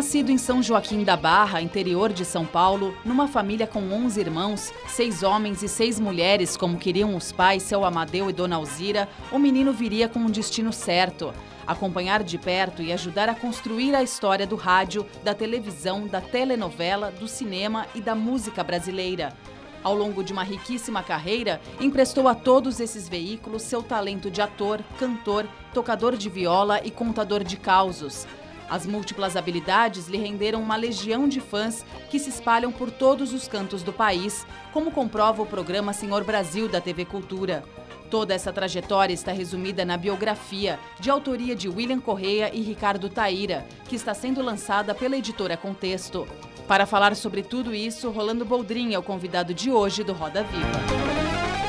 Nascido em São Joaquim da Barra, interior de São Paulo, numa família com 11 irmãos, seis homens e seis mulheres, como queriam os pais, seu Amadeu e Dona Alzira, o menino viria com um destino certo. Acompanhar de perto e ajudar a construir a história do rádio, da televisão, da telenovela, do cinema e da música brasileira. Ao longo de uma riquíssima carreira, emprestou a todos esses veículos seu talento de ator, cantor, tocador de viola e contador de causos. As múltiplas habilidades lhe renderam uma legião de fãs que se espalham por todos os cantos do país, como comprova o programa Senhor Brasil da TV Cultura. Toda essa trajetória está resumida na biografia, de autoria de William Correia e Ricardo Taíra, que está sendo lançada pela editora Contexto. Para falar sobre tudo isso, Rolando Boldrin é o convidado de hoje do Roda Viva.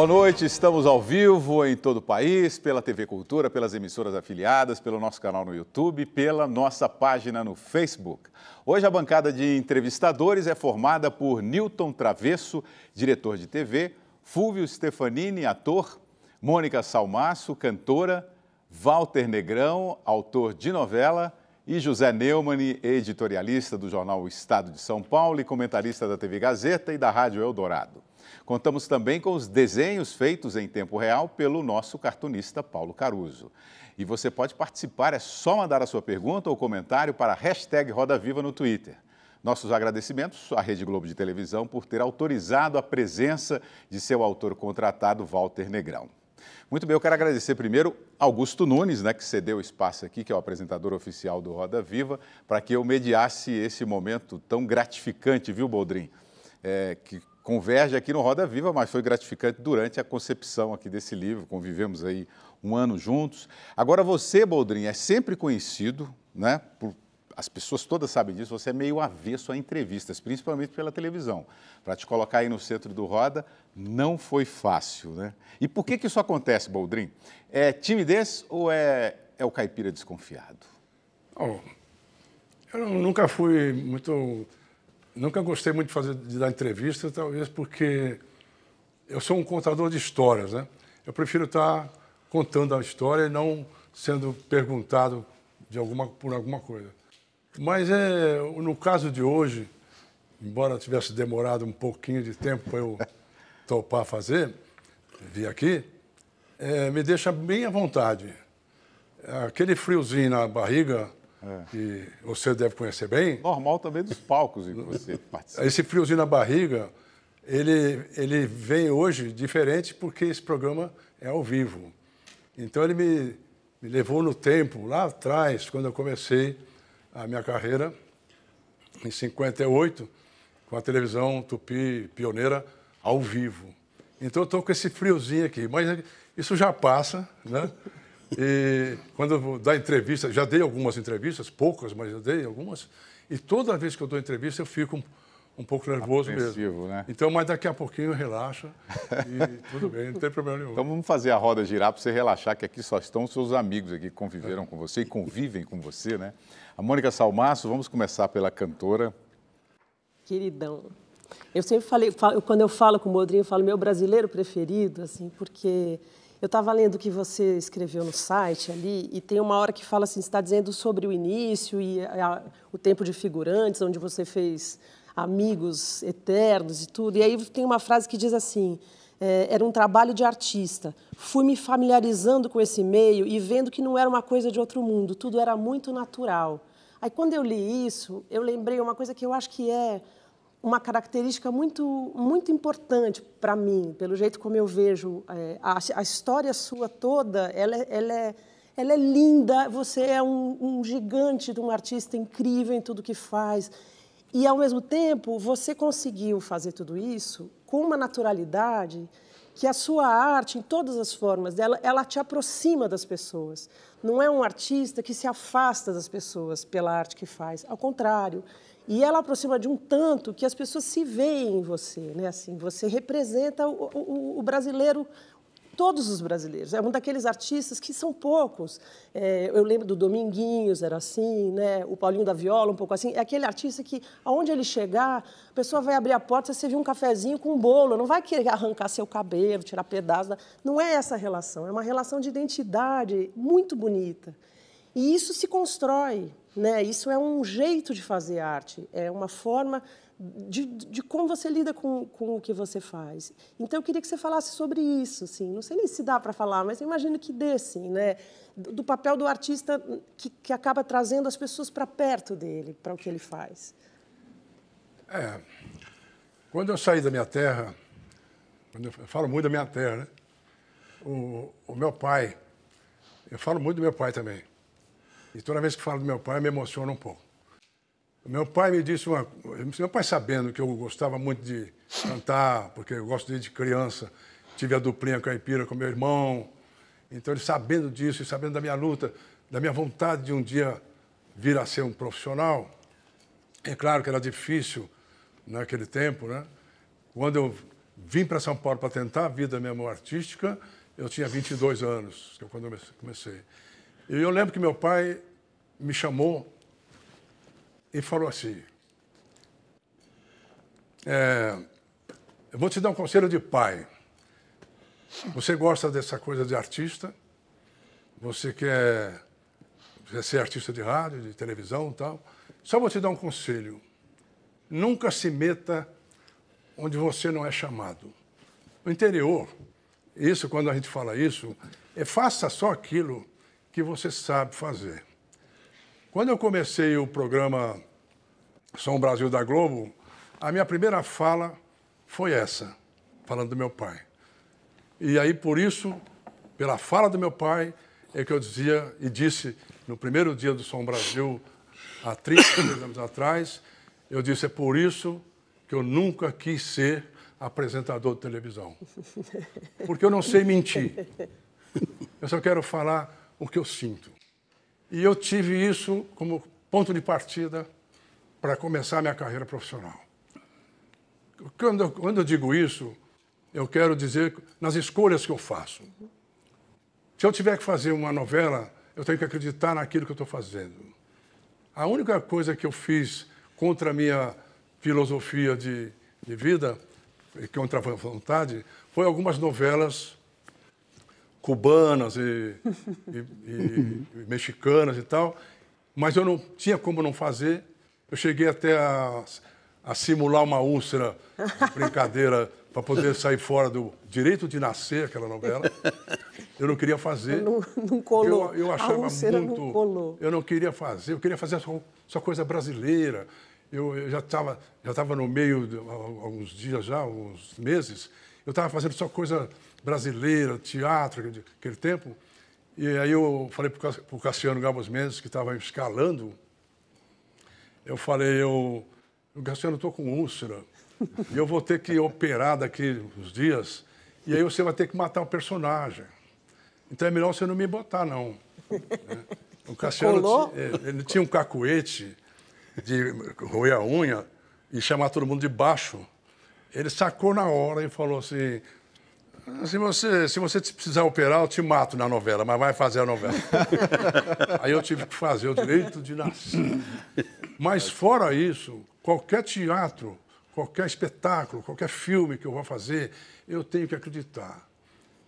Boa noite, estamos ao vivo em todo o país, pela TV Cultura, pelas emissoras afiliadas, pelo nosso canal no YouTube, pela nossa página no Facebook. Hoje a bancada de entrevistadores é formada por Newton Travesso, diretor de TV, Fulvio Stefanini, ator, Mônica Salmaço, cantora, Walter Negrão, autor de novela, e José Neumann, editorialista do jornal o Estado de São Paulo e comentarista da TV Gazeta e da Rádio Eldorado. Contamos também com os desenhos feitos em tempo real pelo nosso cartunista Paulo Caruso. E você pode participar, é só mandar a sua pergunta ou comentário para a hashtag Roda Viva no Twitter. Nossos agradecimentos à Rede Globo de Televisão por ter autorizado a presença de seu autor contratado, Walter Negrão. Muito bem, eu quero agradecer primeiro Augusto Nunes, né, que cedeu espaço aqui, que é o apresentador oficial do Roda Viva, para que eu mediasse esse momento tão gratificante, viu, Boldrin? É, que converge aqui no Roda Viva, mas foi gratificante durante a concepção aqui desse livro, convivemos aí um ano juntos. Agora você, Boldrin, é sempre conhecido, né, por, as pessoas todas sabem disso, você é meio avesso a entrevistas, principalmente pela televisão. Para te colocar aí no centro do Roda, não foi fácil, né? E por que, que isso acontece, Boldrin? É timidez ou é, é o caipira desconfiado? Oh, eu nunca fui muito nunca gostei muito de, fazer, de dar entrevista, talvez porque eu sou um contador de histórias, né? Eu prefiro estar contando a história e não sendo perguntado de alguma, por alguma coisa. Mas é, no caso de hoje, embora tivesse demorado um pouquinho de tempo para eu topar fazer, vir aqui, é, me deixa bem à vontade. Aquele friozinho na barriga que é. você deve conhecer bem. Normal também dos palcos em que você participa. Esse friozinho na barriga, ele, ele vem hoje diferente porque esse programa é ao vivo. Então ele me, me levou no tempo, lá atrás, quando eu comecei a minha carreira, em 58, com a televisão Tupi Pioneira ao vivo. Então eu estou com esse friozinho aqui, mas isso já passa, né? E quando eu vou dar entrevista, já dei algumas entrevistas, poucas, mas já dei algumas. E toda vez que eu dou entrevista, eu fico um pouco nervoso mesmo. Né? Então, mas daqui a pouquinho relaxa e tudo bem, não tem problema nenhum. Então vamos fazer a roda girar para você relaxar, que aqui só estão os seus amigos aqui que conviveram é. com você e convivem com você, né? A Mônica Salmaço, vamos começar pela cantora. Queridão. Eu sempre falei, quando eu falo com o Modrinho, eu falo meu brasileiro preferido, assim, porque eu estava lendo o que você escreveu no site ali, e tem uma hora que fala assim: você está dizendo sobre o início e a, o tempo de figurantes, onde você fez amigos eternos e tudo. E aí tem uma frase que diz assim: é, era um trabalho de artista. Fui me familiarizando com esse meio e vendo que não era uma coisa de outro mundo, tudo era muito natural. Aí, quando eu li isso, eu lembrei uma coisa que eu acho que é uma característica muito, muito importante para mim, pelo jeito como eu vejo é, a, a, história sua toda, ela, é, ela, é, ela é linda, você é um, um gigante de um artista incrível em tudo que faz. E, ao mesmo tempo, você conseguiu fazer tudo isso com uma naturalidade que a sua arte, em todas as formas dela, ela te aproxima das pessoas. Não é um artista que se afasta das pessoas pela arte que faz. Ao contrário, e ela aproxima de um tanto que as pessoas se veem em você, né? Assim, você representa o, o, o brasileiro todos os brasileiros. É um daqueles artistas que são poucos. É, eu lembro do Dominguinhos, era assim, né? o Paulinho da Viola, um pouco assim. É aquele artista que, aonde ele chegar, a pessoa vai abrir a porta, você viu um cafezinho com um bolo, não vai querer arrancar seu cabelo, tirar pedaço. Não é essa relação, é uma relação de identidade muito bonita. E isso se constrói né? Isso é um jeito de fazer arte, é uma forma de, de como você lida com, com o que você faz. Então, eu queria que você falasse sobre isso. sim. Não sei nem se dá para falar, mas eu imagino que dê, sim. Né? Do, do papel do artista que, que acaba trazendo as pessoas para perto dele, para o que ele faz. É, quando eu saí da minha terra, eu falo muito da minha terra, né? o, o meu pai, eu falo muito do meu pai também. E toda vez que falo do meu pai, me emociona um pouco. Meu pai me disse uma Meu pai, sabendo que eu gostava muito de cantar, porque eu gosto desde criança, tive a duplinha caipira com meu irmão. Então, ele sabendo disso e sabendo da minha luta, da minha vontade de um dia vir a ser um profissional, é claro que era difícil naquele tempo, né? Quando eu vim para São Paulo para tentar a vida mesmo artística, eu tinha 22 anos, que é quando eu comecei. E eu lembro que meu pai me chamou e falou assim: é, Eu vou te dar um conselho de pai. Você gosta dessa coisa de artista, você quer ser artista de rádio, de televisão e tal. Só vou te dar um conselho. Nunca se meta onde você não é chamado. No interior, isso, quando a gente fala isso, é faça só aquilo que você sabe fazer. Quando eu comecei o programa Som Brasil da Globo, a minha primeira fala foi essa, falando do meu pai. E aí, por isso, pela fala do meu pai, é que eu dizia e disse no primeiro dia do Som Brasil, há 30 anos atrás, eu disse: é por isso que eu nunca quis ser apresentador de televisão. Porque eu não sei mentir. Eu só quero falar o que eu sinto. E eu tive isso como ponto de partida para começar minha carreira profissional. Quando eu, quando eu digo isso, eu quero dizer nas escolhas que eu faço. Se eu tiver que fazer uma novela, eu tenho que acreditar naquilo que eu estou fazendo. A única coisa que eu fiz contra a minha filosofia de, de vida, e contra a vontade, foi algumas novelas cubanas e, e, e, e, mexicanas e tal, mas eu não tinha como não fazer. Eu cheguei até a, a simular uma úlcera, de brincadeira, para poder sair fora do Direito de Nascer, aquela novela. Eu não queria fazer. Não, não colou. Eu, eu achava muito. Não colou. Eu não queria fazer. Eu queria fazer só, só coisa brasileira. Eu, eu já estava já tava no meio, alguns dias já, alguns meses, eu estava fazendo só coisa brasileira, teatro, aquele, tempo. E aí eu falei para o Cassiano Gabos Mendes, que estava escalando, eu falei, eu, Cassiano, estou com úlcera e eu vou ter que operar daqui uns dias, e aí você vai ter que matar o um personagem. Então é melhor você não me botar, não. Né? O Cassiano é, ele tinha um cacuete de roer a unha e chamar todo mundo de baixo. Ele sacou na hora e falou assim: se você, se você precisar operar, eu te mato na novela, mas vai fazer a novela. Aí eu tive que fazer o direito de nascer. Mas fora isso, qualquer teatro, qualquer espetáculo, qualquer filme que eu vou fazer, eu tenho que acreditar.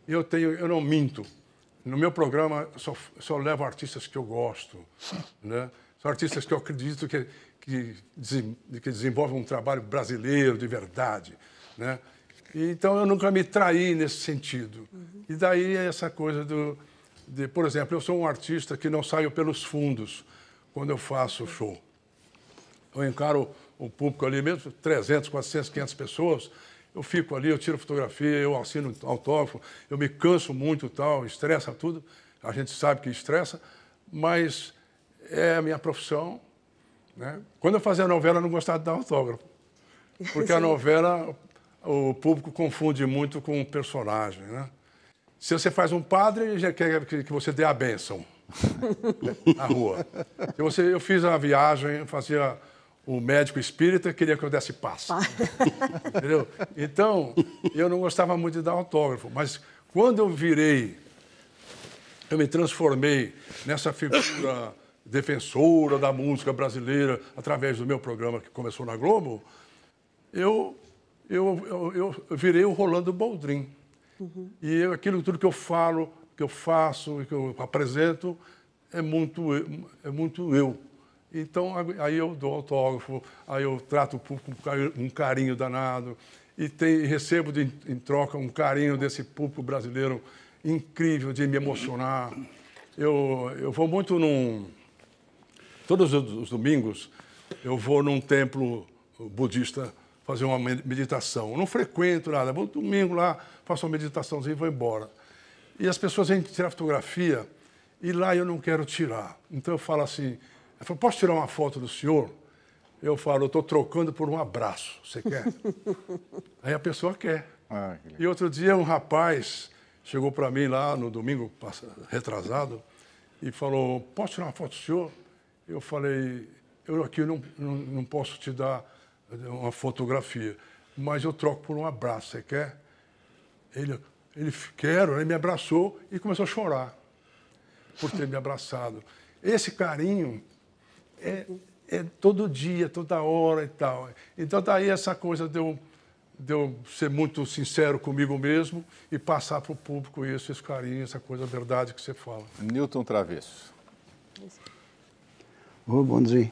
Eu, tenho, eu não minto. No meu programa, só, só levo artistas que eu gosto. Né? São artistas que eu acredito que, que, que desenvolvem um trabalho brasileiro de verdade. Né? Então eu nunca me traí nesse sentido. Uhum. E daí essa coisa do. De, por exemplo, eu sou um artista que não saio pelos fundos quando eu faço show. Eu encaro o público ali, mesmo 300, 400, 500 pessoas, eu fico ali, eu tiro fotografia, eu assino autógrafo, eu me canso muito tal, estressa tudo, a gente sabe que estressa, mas é a minha profissão. Né? Quando eu fazia novela, eu não gostava de dar autógrafo, porque a novela o público confunde muito com um personagem, né? Se você faz um padre, ele já quer que você dê a bênção na rua. Se você, eu fiz a viagem, fazia o médico espírita, queria que eu desse paz. Entendeu? Então, eu não gostava muito de dar autógrafo, mas quando eu virei, eu me transformei nessa figura defensora da música brasileira através do meu programa que começou na Globo, eu eu, eu, eu virei o Rolando Boldrin. Uhum. E eu, aquilo tudo que eu falo, que eu faço, que eu apresento, é muito, é muito eu. Então, aí eu dou autógrafo, aí eu trato o público com um carinho danado e tem, recebo de, em troca um carinho desse público brasileiro incrível, de me emocionar. Eu, eu vou muito num... Todos os domingos eu vou num templo budista fazer uma meditação. Eu não frequento nada, vou domingo lá, faço uma meditaçãozinha e vou embora. E as pessoas vêm tirar fotografia e lá eu não quero tirar. Então eu falo assim, eu falo, posso tirar uma foto do senhor? Eu falo, eu estou trocando por um abraço, você quer? Aí a pessoa quer. Ah, e outro dia um rapaz chegou para mim lá no domingo retrasado e falou, posso tirar uma foto do senhor? Eu falei, eu aqui não, não, não posso te dar uma fotografia, mas eu troco por um abraço, você quer? Ele, ele quero, ele me abraçou e começou a chorar por ter me abraçado. Esse carinho é, é todo dia, toda hora e tal. Então daí tá essa coisa de eu, de eu ser muito sincero comigo mesmo e passar para o público isso, esse carinho, essa coisa, a verdade que você fala. Newton Travesso. Oh, bom dia.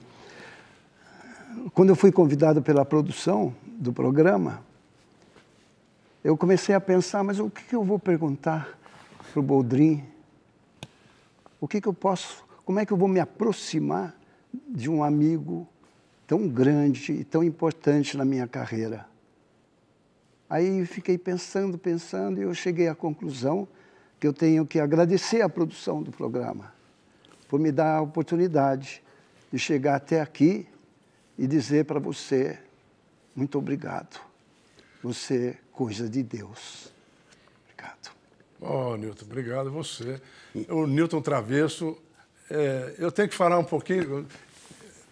Quando eu fui convidado pela produção do programa, eu comecei a pensar, mas o que eu vou perguntar para o Boldrin? O que, que eu posso, como é que eu vou me aproximar de um amigo tão grande e tão importante na minha carreira? Aí fiquei pensando, pensando, e eu cheguei à conclusão que eu tenho que agradecer à produção do programa por me dar a oportunidade de chegar até aqui e dizer para você: muito obrigado. Você, coisa de Deus. Obrigado. Oh, Newton, obrigado você. O Newton Travesso, é, eu tenho que falar um pouquinho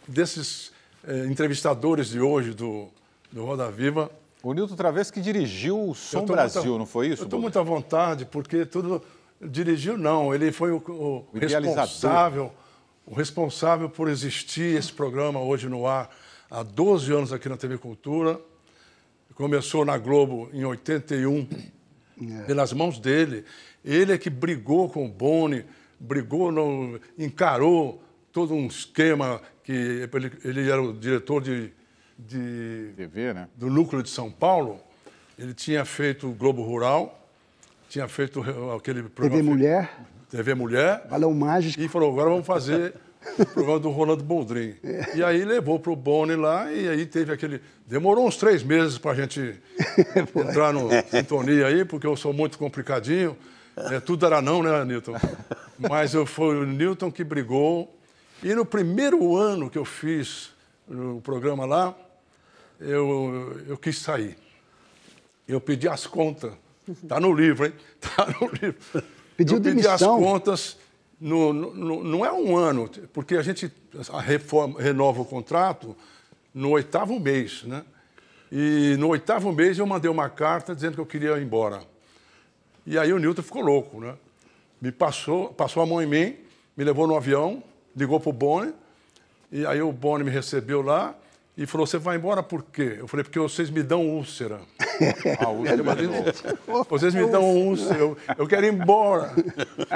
desses é, entrevistadores de hoje do, do Roda Viva. O Nilton Travesso que dirigiu o Som Brasil, não foi isso? Eu estou muito à vontade, porque tudo. Dirigiu, não. Ele foi o, o, o responsável o responsável por existir esse programa hoje no ar há 12 anos aqui na TV Cultura. Começou na Globo em 81, é. pelas mãos dele. Ele é que brigou com o Boni, brigou, no, encarou todo um esquema que ele, ele era o diretor de, de TV, né? do núcleo de São Paulo. Ele tinha feito o Globo Rural, tinha feito aquele programa. TV Mulher. TV Mulher. Balão Mágico. E falou, agora vamos fazer o programa do Rolando Boldrin. É. E aí levou para o Boni lá e aí teve aquele... Demorou uns três meses para a gente entrar no sintonia aí, porque eu sou muito complicadinho. É, tudo era não, né, Newton? Mas eu, foi o Newton que brigou. E no primeiro ano que eu fiz o programa lá, eu, eu quis sair. Eu pedi as contas. Está no livro, hein? Está no livro. Pediu eu demissão. Pedi as contas, no, no, não é um ano, porque a gente reforma, renova o contrato no oitavo mês, né? E no oitavo mês eu mandei uma carta dizendo que eu queria ir embora. E aí o Newton ficou louco, né? Me passou, passou a mão em mim, me levou no avião, ligou para o Boni, e aí o Boni me recebeu lá e falou: Você vai embora por quê? Eu falei: Porque vocês me dão úlcera. Ah, o é vocês me dão um, eu, eu quero ir embora.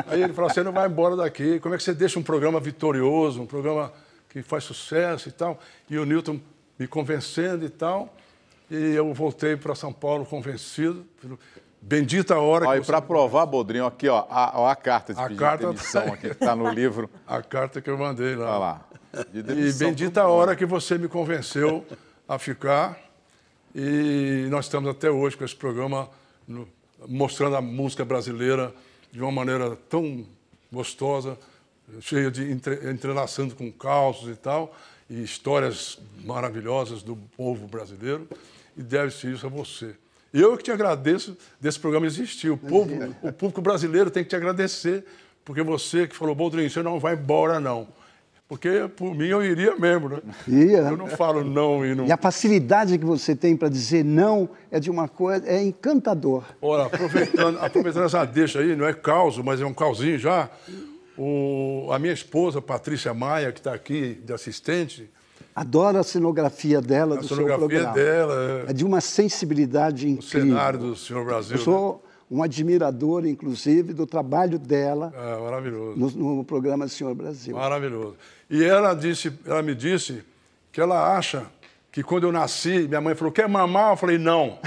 Aí ele falou, você não vai embora daqui, como é que você deixa um programa vitorioso, um programa que faz sucesso e tal? E o Newton me convencendo e tal, e eu voltei para São Paulo convencido, pelo, Bendita hora que. E para provar, Bodrinho, aqui, ó, a, a carta de a carta... de demissão tá aqui que está no livro. A carta que eu mandei lá. Olha lá. De e bendita hora que você me convenceu a ficar. E nós estamos até hoje com esse programa no, mostrando a música brasileira de uma maneira tão gostosa, cheia de entre, entrelaçando com calços e tal, e histórias maravilhosas do povo brasileiro, e deve-se isso a você. Eu é que te agradeço desse programa existir. O, povo, o público brasileiro tem que te agradecer, porque você que falou, Boldrinho, você não vai embora, não. Porque, por mim, eu iria mesmo, né? Ia. Né? Eu não falo não e não. E a facilidade que você tem para dizer não é de uma coisa, é encantador. Ora, aproveitando, aproveitando essa deixa aí, não é caos, mas é um causinho já. O, a minha esposa, Patrícia Maia, que está aqui de assistente. Adoro a cenografia dela, a do cenografia seu programa. dela. É. é de uma sensibilidade incrível. O cenário do Senhor Brasil. Eu sou... Né? um admirador, inclusive, do trabalho dela. É, maravilhoso. No, no, programa Senhor Brasil. Maravilhoso. E ela, disse, ela me disse que ela acha que quando eu nasci, minha mãe falou, quer mamar? Eu falei, não.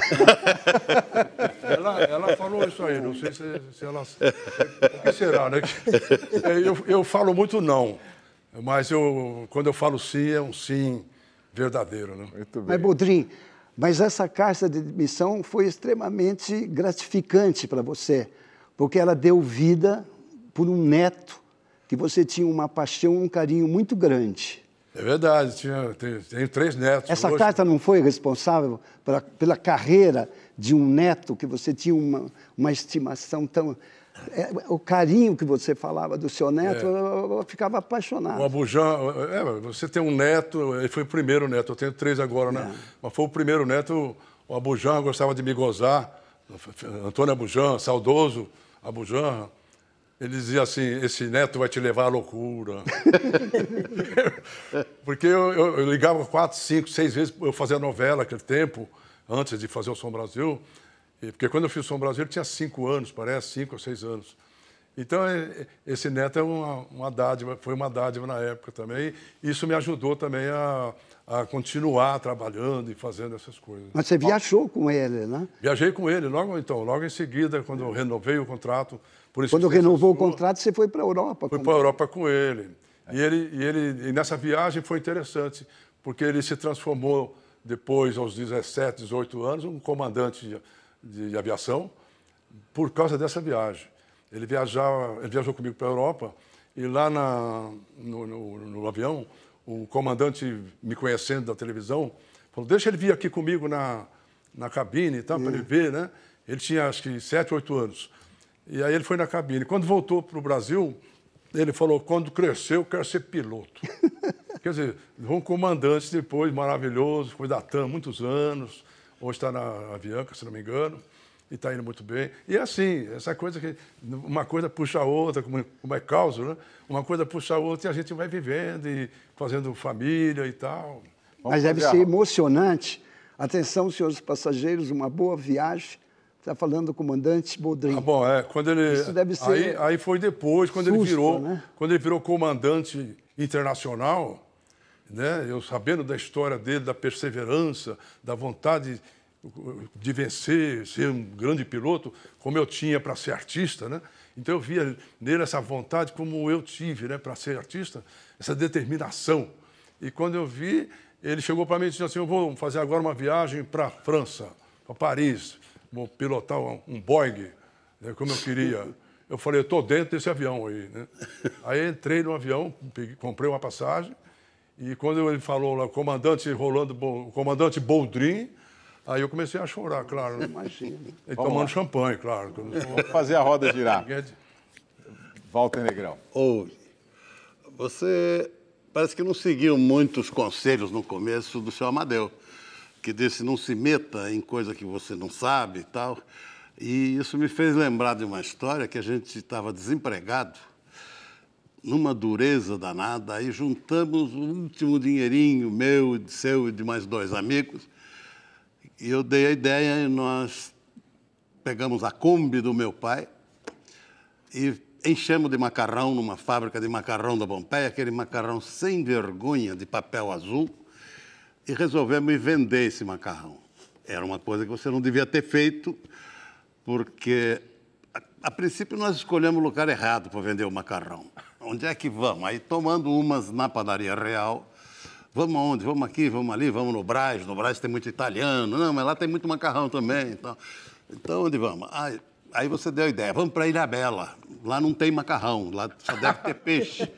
ela, ela falou isso aí, não sei se, se ela... O que será, né? Eu, eu falo muito não, mas eu, quando eu falo sim, é um sim verdadeiro. Né? Muito bem. Mas, Bodrim, mas essa carta de demissão foi extremamente gratificante para você, porque ela deu vida por um neto que você tinha uma paixão, um carinho muito grande. É verdade, tinha, tenho, tenho três netos. Essa hoje. carta não foi responsável pela carreira de um neto que você tinha uma, uma estimação tão é, o carinho que você falava do seu neto, é. eu, eu, ficava apaixonado. O Abujam, é, você tem um neto, ele foi o primeiro neto, eu tenho três agora, né? É. Mas foi o primeiro neto, o Abujam gostava de me gozar. Antônio Abujam, saudoso Abujam. Ele dizia assim: esse neto vai te levar à loucura. Porque eu, eu, eu ligava quatro, cinco, seis vezes, eu fazia novela naquele tempo, antes de fazer o Som Brasil porque quando eu fiz o Som Brasileiro tinha cinco anos, parece, cinco ou seis anos. Então, é, é, esse neto é uma, uma dádiva, foi uma dádiva na época também. E isso me ajudou também a, a continuar trabalhando e fazendo essas coisas. Mas você viajou com ele, né? Viajei com ele, logo então, logo em seguida, quando eu renovei o contrato. quando renovou o contrato, você foi para a Europa? Fui para a Europa com ele. E, ele, e ele e nessa viagem foi interessante, porque ele se transformou depois, aos 17, 18 anos, um comandante de, de, de aviação por causa dessa viagem. Ele, viajava, ele viajou comigo para a Europa e lá na, no, no, no, avião, o comandante, me conhecendo da televisão, falou: Deixa ele vir aqui comigo na, na cabine, tá, para ele hum. ver, né? Ele tinha acho que 7, 8 anos. E aí ele foi na cabine. Quando voltou para o Brasil, ele falou: Quando crescer, eu quero ser piloto. Quer dizer, um comandante depois, maravilhoso, foi da TAM muitos anos Hoje está na Avianca, se não me engano, e está indo muito bem. E é assim, essa coisa que uma coisa puxa a outra, como, como é causa, né? Uma coisa puxa a outra e a gente vai vivendo e fazendo família e tal. Vamos Mas deve ser emocionante. Atenção, senhores passageiros, uma boa viagem. Está falando o comandante Boldrin. Ah, bom, é. Quando ele. Isso deve ser. Aí, aí foi depois, quando susto, ele virou. Né? Quando ele virou comandante internacional, né? Eu sabendo da história dele, da perseverança, da vontade de vencer, ser um grande piloto, como eu tinha para ser artista, né? Então eu via nele essa vontade como eu tive, né, para ser artista, essa determinação. E quando eu vi, ele chegou para mim e disse assim: "Eu vou fazer agora uma viagem para a França, para Paris, vou pilotar um Boeing, né, como eu queria". Eu falei: "Eu tô dentro desse avião aí", né? Aí entrei no avião, comprei uma passagem e quando ele falou lá, comandante Rolando, comandante Boldrin, aí eu comecei a chorar, claro. Imagina. E tomando lá. champanhe, claro. Vou fazer a roda girar. É Walter Negrão. Oi. Você parece que não seguiu muitos conselhos no começo do seu Amadeu, que disse não se meta em coisa que você não sabe e tal. E isso me fez lembrar de uma história que a gente estava desempregado numa dureza danada, aí juntamos o último dinheirinho meu, de seu e de mais dois amigos, e eu dei a ideia e nós pegamos a Kombi do meu pai e enchemos de macarrão numa fábrica de macarrão da Pompeia, aquele macarrão sem vergonha de papel azul, e resolvemos vender esse macarrão. Era uma coisa que você não devia ter feito, porque a, a princípio nós escolhemos o lugar errado para vender o macarrão onde é que vamos? Aí tomando umas na padaria real, vamos aonde? Vamos aqui, vamos ali, vamos no Brás, no Brás tem muito italiano, não, mas lá tem muito macarrão também. Então, então onde vamos? Aí, aí você deu a ideia, vamos para Ilha Bela, lá não tem macarrão, lá só deve ter peixe.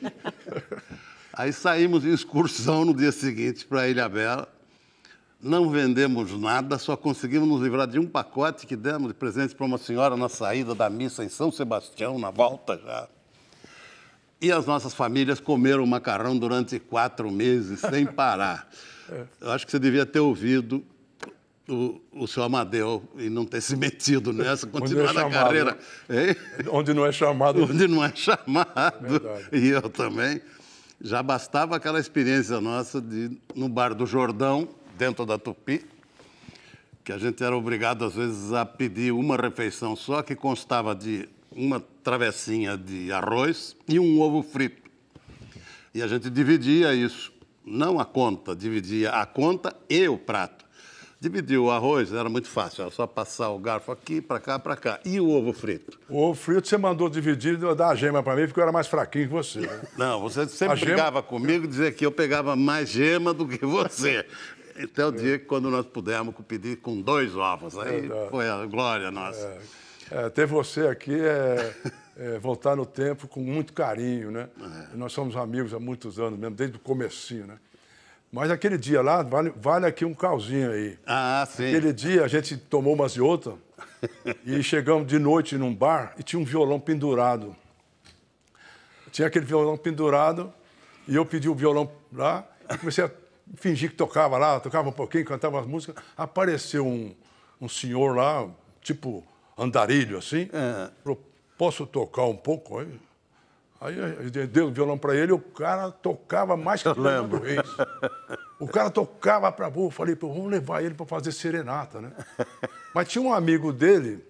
aí saímos em excursão no dia seguinte para Ilha Bela. Não vendemos nada, só conseguimos nos livrar de um pacote que demos de presente para uma senhora na saída da missa em São Sebastião, na volta já. E as nossas famílias comeram macarrão durante quatro meses, sem parar. Eu acho que você devia ter ouvido o, o seu Amadeu e não ter se metido nessa, continuar é na carreira. Né? Hein? Onde não é chamado. Onde não é chamado. E eu também. Já bastava aquela experiência nossa de no bar do Jordão, dentro da Tupi, que a gente era obrigado às vezes a pedir uma refeição só que constava de uma travessinha de arroz e um ovo frito. E a gente dividia isso, não a conta, dividia a conta e o prato. Dividir o arroz era muito fácil, era só passar o garfo aqui, para cá, para cá. E o ovo frito? O ovo frito você mandou dividir e dar a gema para mim, porque eu era mais fraquinho que você. Né? Não, você sempre a brigava gema... comigo e dizia que eu pegava mais gema do que você. Até o é. dia que, quando nós pudermos pedir com dois ovos, aí é, é, foi a glória nossa. É. É, ter você aqui é, é, voltar no tempo com muito carinho, né? É. Nós somos amigos há muitos anos mesmo, desde o comecinho, né? Mas aquele dia lá, vale, vale aqui um calzinho aí. Ah, sim. Aquele dia a gente tomou umas e outra e chegamos de noite num bar e tinha um violão pendurado. Tinha aquele violão pendurado e eu pedi o violão lá e comecei a fingir que tocava lá, tocava um pouquinho, cantava as músicas. Apareceu um, um senhor lá, tipo andarilho assim. É. Falou, posso tocar um pouco? Aí, aí deu o violão para ele, o cara tocava mais que lembro isso. O cara tocava para burro. Falei, pô, vamos levar ele para fazer serenata, né? Mas tinha um amigo dele,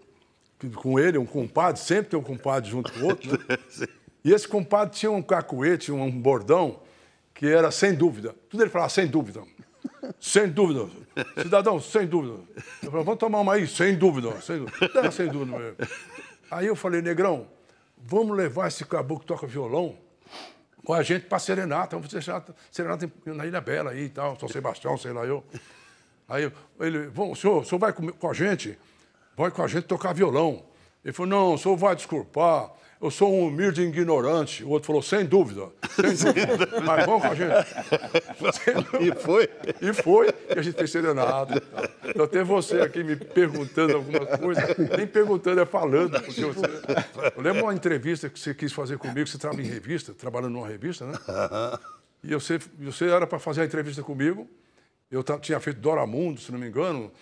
com ele, um compadre, sempre tem um compadre junto com o outro, né? E esse compadre tinha um cacuete, um bordão, que era sem dúvida. Tudo ele falava sem dúvida. Sem dúvida. Cidadão, sem dúvida. Eu falei, vamos tomar uma aí? Sem dúvida. Sem dúvida. Não, sem dúvida mesmo. Aí eu falei, negrão, vamos levar esse caboclo que toca violão com a gente para serenata. Vamos fazer serenata, serenata na Ilha Bela aí e tal, São Sebastião, sei lá eu. Aí ele, vamos, senhor, o senhor vai com, com a gente? Vai com a gente tocar violão. Ele falou, não, o senhor vai desculpar eu sou um humilde ignorante. O outro falou, sem dúvida. Sem dúvida. Mas vamos com a gente. e foi? E foi, e a gente tem serenado. Tá? Então, até você aqui me perguntando algumas coisas, nem perguntando, é falando. Porque você... Eu lembro uma entrevista que você quis fazer comigo, você estava em revista, trabalhando numa revista, né? E você, você era para fazer a entrevista comigo. Eu tinha feito Dora Mundo, se não me engano.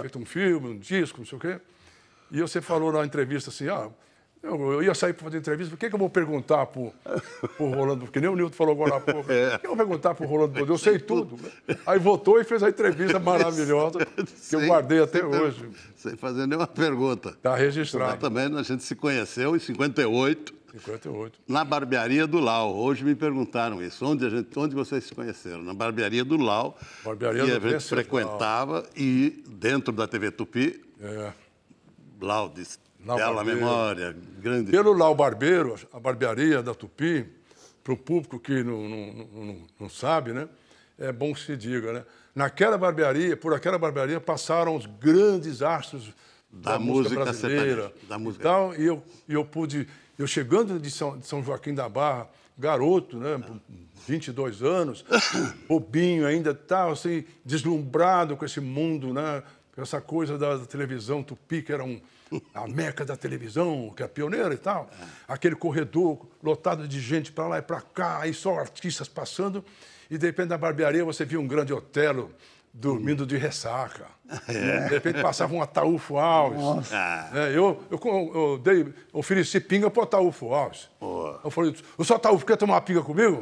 Feito um filme, um disco, não sei o quê. E você falou na entrevista assim, ah... Eu, eu ia sair para fazer entrevista, por que, que eu vou perguntar para o Rolando? Porque nem o Nilton falou agora há pouco. É. Por que eu vou perguntar para o Rolando Eu sei tudo. Né? Aí votou e fez a entrevista maravilhosa, que eu guardei até sem hoje. Sem fazer nenhuma pergunta. Está registrado. Mas então, também a gente se conheceu em 58. 58. Na barbearia do Lau. Hoje me perguntaram isso. Onde, gente, onde vocês se conheceram? Na barbearia do Lau. Barbearia que do a gente frequentava Lau. e dentro da TV Tupi. É. Lau disse, Lau Bela Barbeiro. memória, grande. Pelo Lau Barbeiro, a barbearia da Tupi, para o público que não, não, não, não, sabe, né? É bom que se diga, né? Naquela barbearia, por aquela barbearia, passaram os grandes astros da, da música, música brasileira. Da música. Então, e eu, e eu pude, eu chegando de São, de São Joaquim da Barra, garoto, né? 22 ah. anos, bobinho ainda, tal, assim, deslumbrado com esse mundo, né? Essa coisa da televisão tupi, que era um, a meca da televisão, que é pioneira e tal. É. Aquele corredor lotado de gente para lá e para cá, aí só artistas passando. E de repente na barbearia você via um grande Otelo dormindo de ressaca. É. De repente passava um Ataúfo Alves. Nossa. É, eu, eu, eu, dei, ofereci pinga pro Ataúfo Alves. Eu falei, o seu Ataúfo quer tomar uma pinga comigo?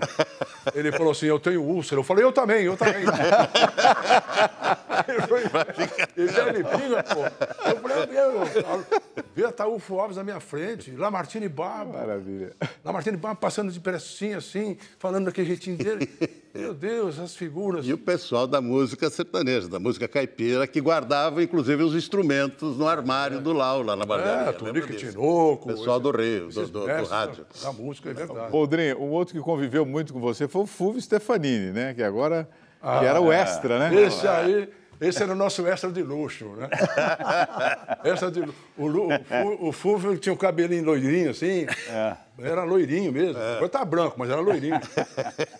Ele falou assim, eu tenho úlcera. Eu falei, eu também, eu também. ele foi, ele me pinga, pô. Eu falei, eu vi Ataúfo Alves na minha frente, Lamartine Barba. Maravilha. Lamartine Barba passando de pressinha assim, falando daquele jeitinho dele. Meu Deus, as figuras. E o pessoal da música sertaneja, da música caipira, que que guardava, inclusive, os instrumentos no armário do Lau, lá na é, barbearia. É, Tonico Tinoco. Pessoal do Rio, do, do, do, rádio. Da, música, é tá verdade. Boldrin, o outro que conviveu muito com você foi o Fulvio Stefanini, né? Que agora... Ah, que era o é. extra, né? Deixa aí... Esse era o nosso extra de luxo, né? extra de luxo. O, o, Fulvio tinha o um cabelinho loirinho, assim. É. Era loirinho mesmo. É. Agora tá branco, mas era loirinho.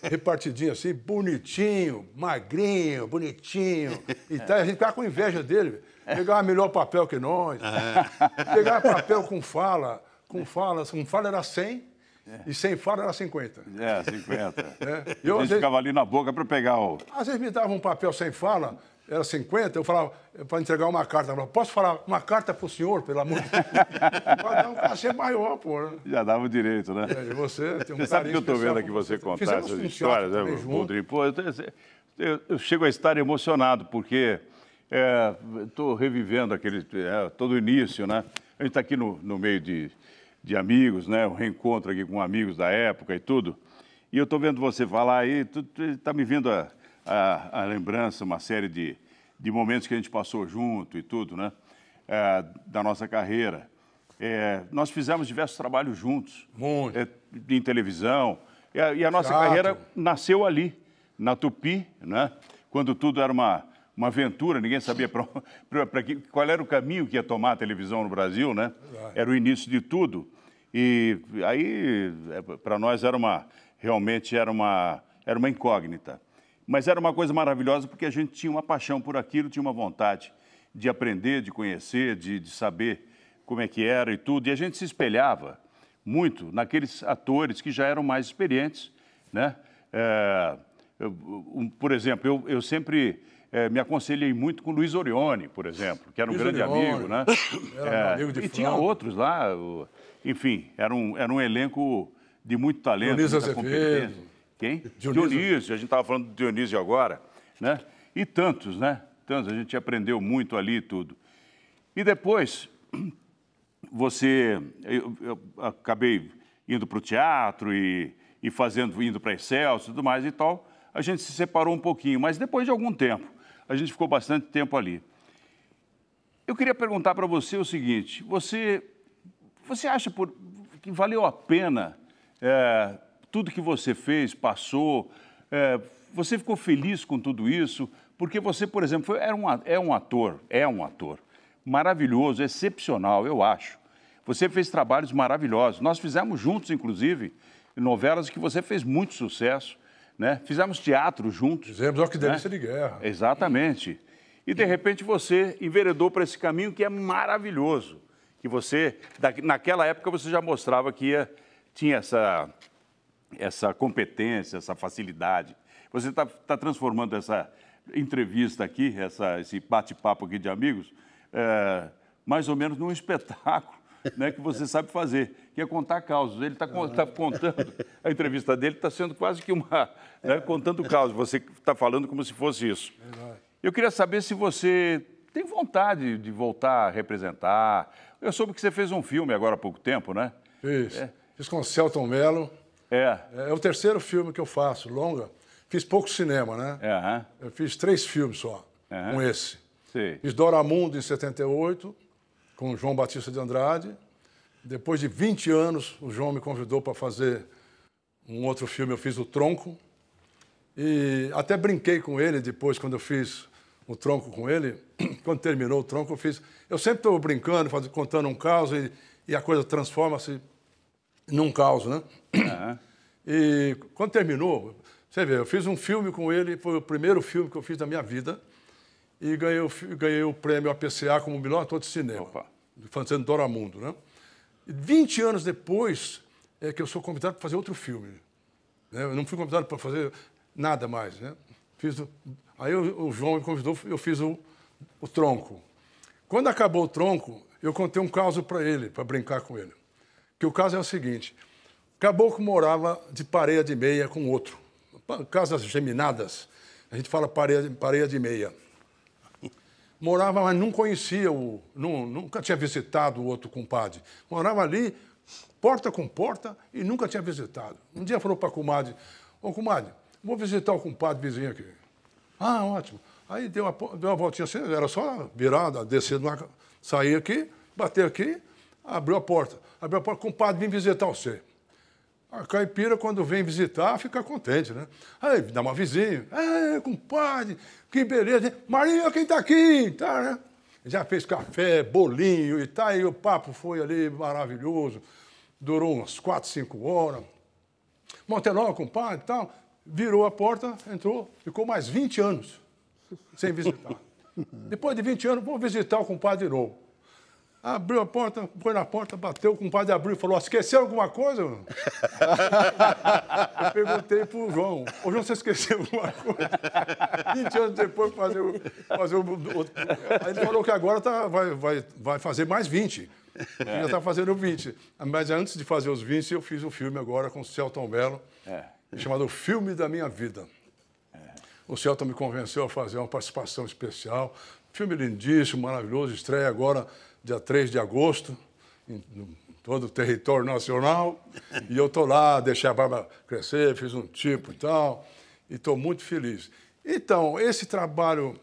Repartidinho assim, bonitinho, magrinho, bonitinho. E tá, a gente ficava tá com inveja dele. Pegava melhor papel que nós. É. Pegava papel com fala, com fala. Com fala era 100. É. E sem fala era 50. É, 50. É. Eu, a gente ficava ali na boca para pegar o. Às vezes me dava um papel sem fala, era 50, eu falava, para entregar uma carta, eu falava, posso falar uma carta para o senhor, pelo amor de Deus? para dar um cachê maior, pô. Já dava o direito, né? É, você tem um você sabe que eu estou vendo aqui você contar Fizemos essas histórias, né, Rodrigo? Pô, eu, eu, eu, chego a estar emocionado, porque estou é, revivendo aquele, é, todo o início, né? A gente está aqui no, no meio de, de amigos, né? Um reencontro aqui com amigos da época e tudo. E eu estou vendo você falar aí, está me vindo a a, a lembrança, uma série de, de momentos que a gente passou junto e tudo, né? É, da nossa carreira. É, nós fizemos diversos trabalhos juntos. Muito. É, em televisão. E a, e a nossa Chato. carreira nasceu ali, na Tupi, né? Quando tudo era uma, uma aventura, ninguém sabia pra, pra, pra que, qual era o caminho que ia tomar a televisão no Brasil, né? Era o início de tudo. E aí, é, para nós, era uma, realmente era uma, era uma incógnita. Mas era uma coisa maravilhosa porque a gente tinha uma paixão por aquilo, tinha uma vontade de aprender, de conhecer, de, de saber como é que era e tudo. E a gente se espelhava muito naqueles atores que já eram mais experientes, né? É, eu, por exemplo, eu, eu sempre é, me aconselhei muito com Luiz Orione, por exemplo, que era um Luiz grande Orione. amigo, né? Era é, amigo de e Franco. tinha outros lá, enfim, era um, era um elenco de muito talento, Luiz Azevedo. Quem? Dionísio. Dionísio. A gente estava falando do Dionísio agora, né? E tantos, né? Tantos. A gente aprendeu muito ali e tudo. E depois, você. Eu, eu acabei indo para o teatro e, e fazendo, indo para Excel, e tudo mais e tal. A gente se separou um pouquinho, mas depois de algum tempo. A gente ficou bastante tempo ali. Eu queria perguntar para você o seguinte: você, você acha por, que valeu a pena é, tudo que você fez, passou. É, você ficou feliz com tudo isso? Porque você, por exemplo, foi, era um, é um ator, é um ator maravilhoso, excepcional, eu acho. Você fez trabalhos maravilhosos. Nós fizemos juntos, inclusive, novelas que você fez muito sucesso. Né? Fizemos teatro juntos. Fizemos, olha que né? delícia né? de guerra. Exatamente. E, de repente, você enveredou para esse caminho que é maravilhoso. Que você, naquela época, você já mostrava que ia, tinha essa essa competência, essa facilidade. Você está tá transformando essa entrevista aqui, essa, esse bate-papo aqui de amigos, é, mais ou menos num espetáculo né, que você sabe fazer, que é contar causos. Ele está tá contando, a entrevista dele está sendo quase que uma. Né, contando causos. Você está falando como se fosse isso. Eu queria saber se você tem vontade de voltar a representar. Eu soube que você fez um filme agora há pouco tempo, né? Fiz. É. Fiz com o Celton Mello. É. é. É, o terceiro filme que eu faço, longa. Fiz pouco cinema, né? É, eu fiz três filmes só, uhum. com esse. Sim. Fiz Doramundo em 78, com o João Batista de Andrade. Depois de 20 anos, o João me convidou para fazer um outro filme, eu fiz O Tronco. E até brinquei com ele depois, quando eu fiz o tronco com ele. Quando terminou o tronco, eu fiz. Eu sempre estou brincando, contando um caso e, e a coisa transforma-se num caos, né? E quando terminou, você vê, eu fiz um filme com ele, foi o primeiro filme que eu fiz da minha vida, e ganhei, o, ganhei o prêmio APCA como melhor ator de cinema, do fazendo Doramundo, né? E 20 anos depois é que eu sou convidado para fazer outro filme. Né? Eu não fui convidado para fazer nada mais, né? Fiz o, aí o, o, João me convidou, eu fiz o, o Tronco. Quando acabou o Tronco, eu contei um caso para ele, para brincar com ele. Que o caso é o seguinte: o caboclo morava de pareia de meia com outro. Casas geminadas, a gente fala pareia, pareia de meia. Morava, mas não conhecia o. Não, nunca tinha visitado o outro compadre. Morava ali, porta com porta, e nunca tinha visitado. Um dia falou para a comadre: Ô comadre, vou visitar o compadre vizinho aqui. Ah, ótimo. Aí deu uma, deu uma voltinha assim, era só virada, descer, sair aqui, bater aqui, abriu a porta. Abriu a porta, compadre, vim visitar você. A caipira, quando vem visitar, fica contente, né? Aí dá uma vizinha. Ei, é, compadre, que beleza. Marinho, quem tá aqui? Tá, né? Já fez café, bolinho e tá e O papo foi ali maravilhoso. Durou umas quatro, cinco horas. Monteló, compadre e tal. Virou a porta, entrou, ficou mais 20 anos sem visitar. Depois de 20 anos, vou visitar o compadre de novo. Abriu a porta, foi na porta, bateu, o compadre abriu e falou: esqueceu alguma coisa? eu perguntei pro João: Ô João, você esqueceu alguma coisa? 20 anos depois fazer o. Fazer o outro. Aí ele falou que agora tá, vai, vai, vai fazer mais 20. É. Já está fazendo 20. Mas antes de fazer os 20, eu fiz um filme agora com o Celton Mello, é. chamado Filme da Minha Vida. É. O Celton me convenceu a fazer uma participação especial. Filme lindíssimo, maravilhoso, estreia agora dia 3 de agosto, em todo o território nacional. E eu estou lá, deixei a barba crescer, fiz um tipo e tal. E estou muito feliz. Então, esse trabalho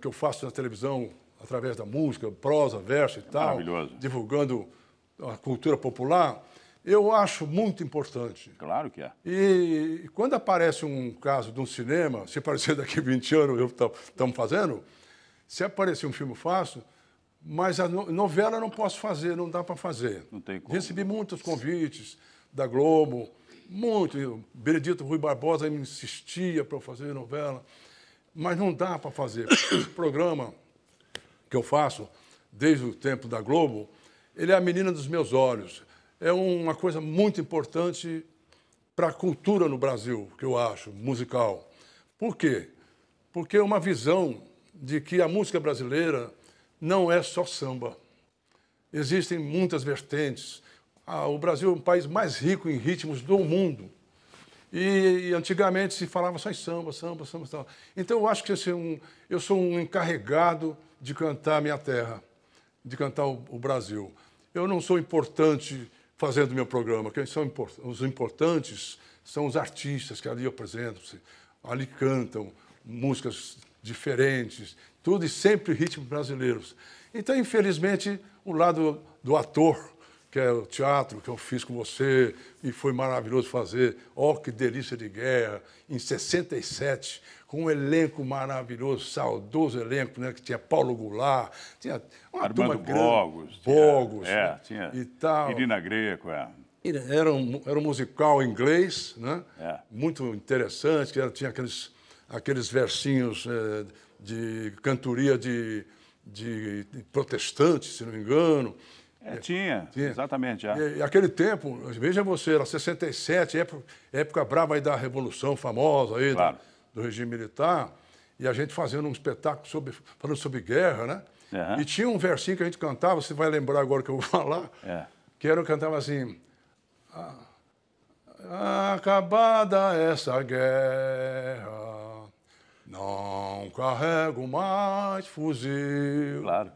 que eu faço na televisão, através da música, prosa, verso e tal, divulgando a cultura popular, eu acho muito importante. Claro que é. E quando aparece um caso de um cinema, se aparecer daqui 20 anos, eu estamos fazendo, se aparecer um filme fácil, mas a novela não posso fazer, não dá para fazer. Não tem como. Recebi né? muitos convites da Globo, muito. Benedito Rui Barbosa me insistia para eu fazer novela, mas não dá para fazer. Esse programa que eu faço desde o tempo da Globo, ele é a menina dos meus olhos. É uma coisa muito importante para a cultura no Brasil, que eu acho, musical. Por quê? Porque é uma visão de que a música brasileira não é só samba. Existem muitas vertentes. Ah, o Brasil é um país mais rico em ritmos do mundo. E, e, antigamente se falava só em samba, samba, samba, samba. Então eu acho que assim, um, eu sou um encarregado de cantar a minha terra, de cantar o, o Brasil. Eu não sou importante fazendo meu programa. Quem são import os importantes são os artistas que ali apresentam-se, ali cantam músicas diferentes, tudo e sempre ritmos brasileiros. Então, infelizmente, o lado do ator, que é o teatro que eu fiz com você e foi maravilhoso fazer. Ó, oh, que delícia de guerra, em 67, com um elenco maravilhoso, saudoso elenco, né? Que tinha Paulo Goulart, tinha uma Armando Bogos. Bogos. Tinha, é, né, tinha e tal. Irina Greco, é. Era um, era um musical inglês, né? É. Muito interessante, que era, tinha aqueles, aqueles versinhos... É, de cantoria de, de, de protestante, se não me engano. É, tinha, tinha, exatamente. É. E, e, aquele tempo, veja você, era 67, época, época brava aí da Revolução famosa aí, claro. do, do, regime militar, e a gente fazendo um espetáculo sobre, falando sobre guerra, né? Uhum. E tinha um versinho que a gente cantava, você vai lembrar agora que eu vou falar, é. que era, eu cantava assim, ah, acabada essa guerra, não carrego mais fuzil. Claro.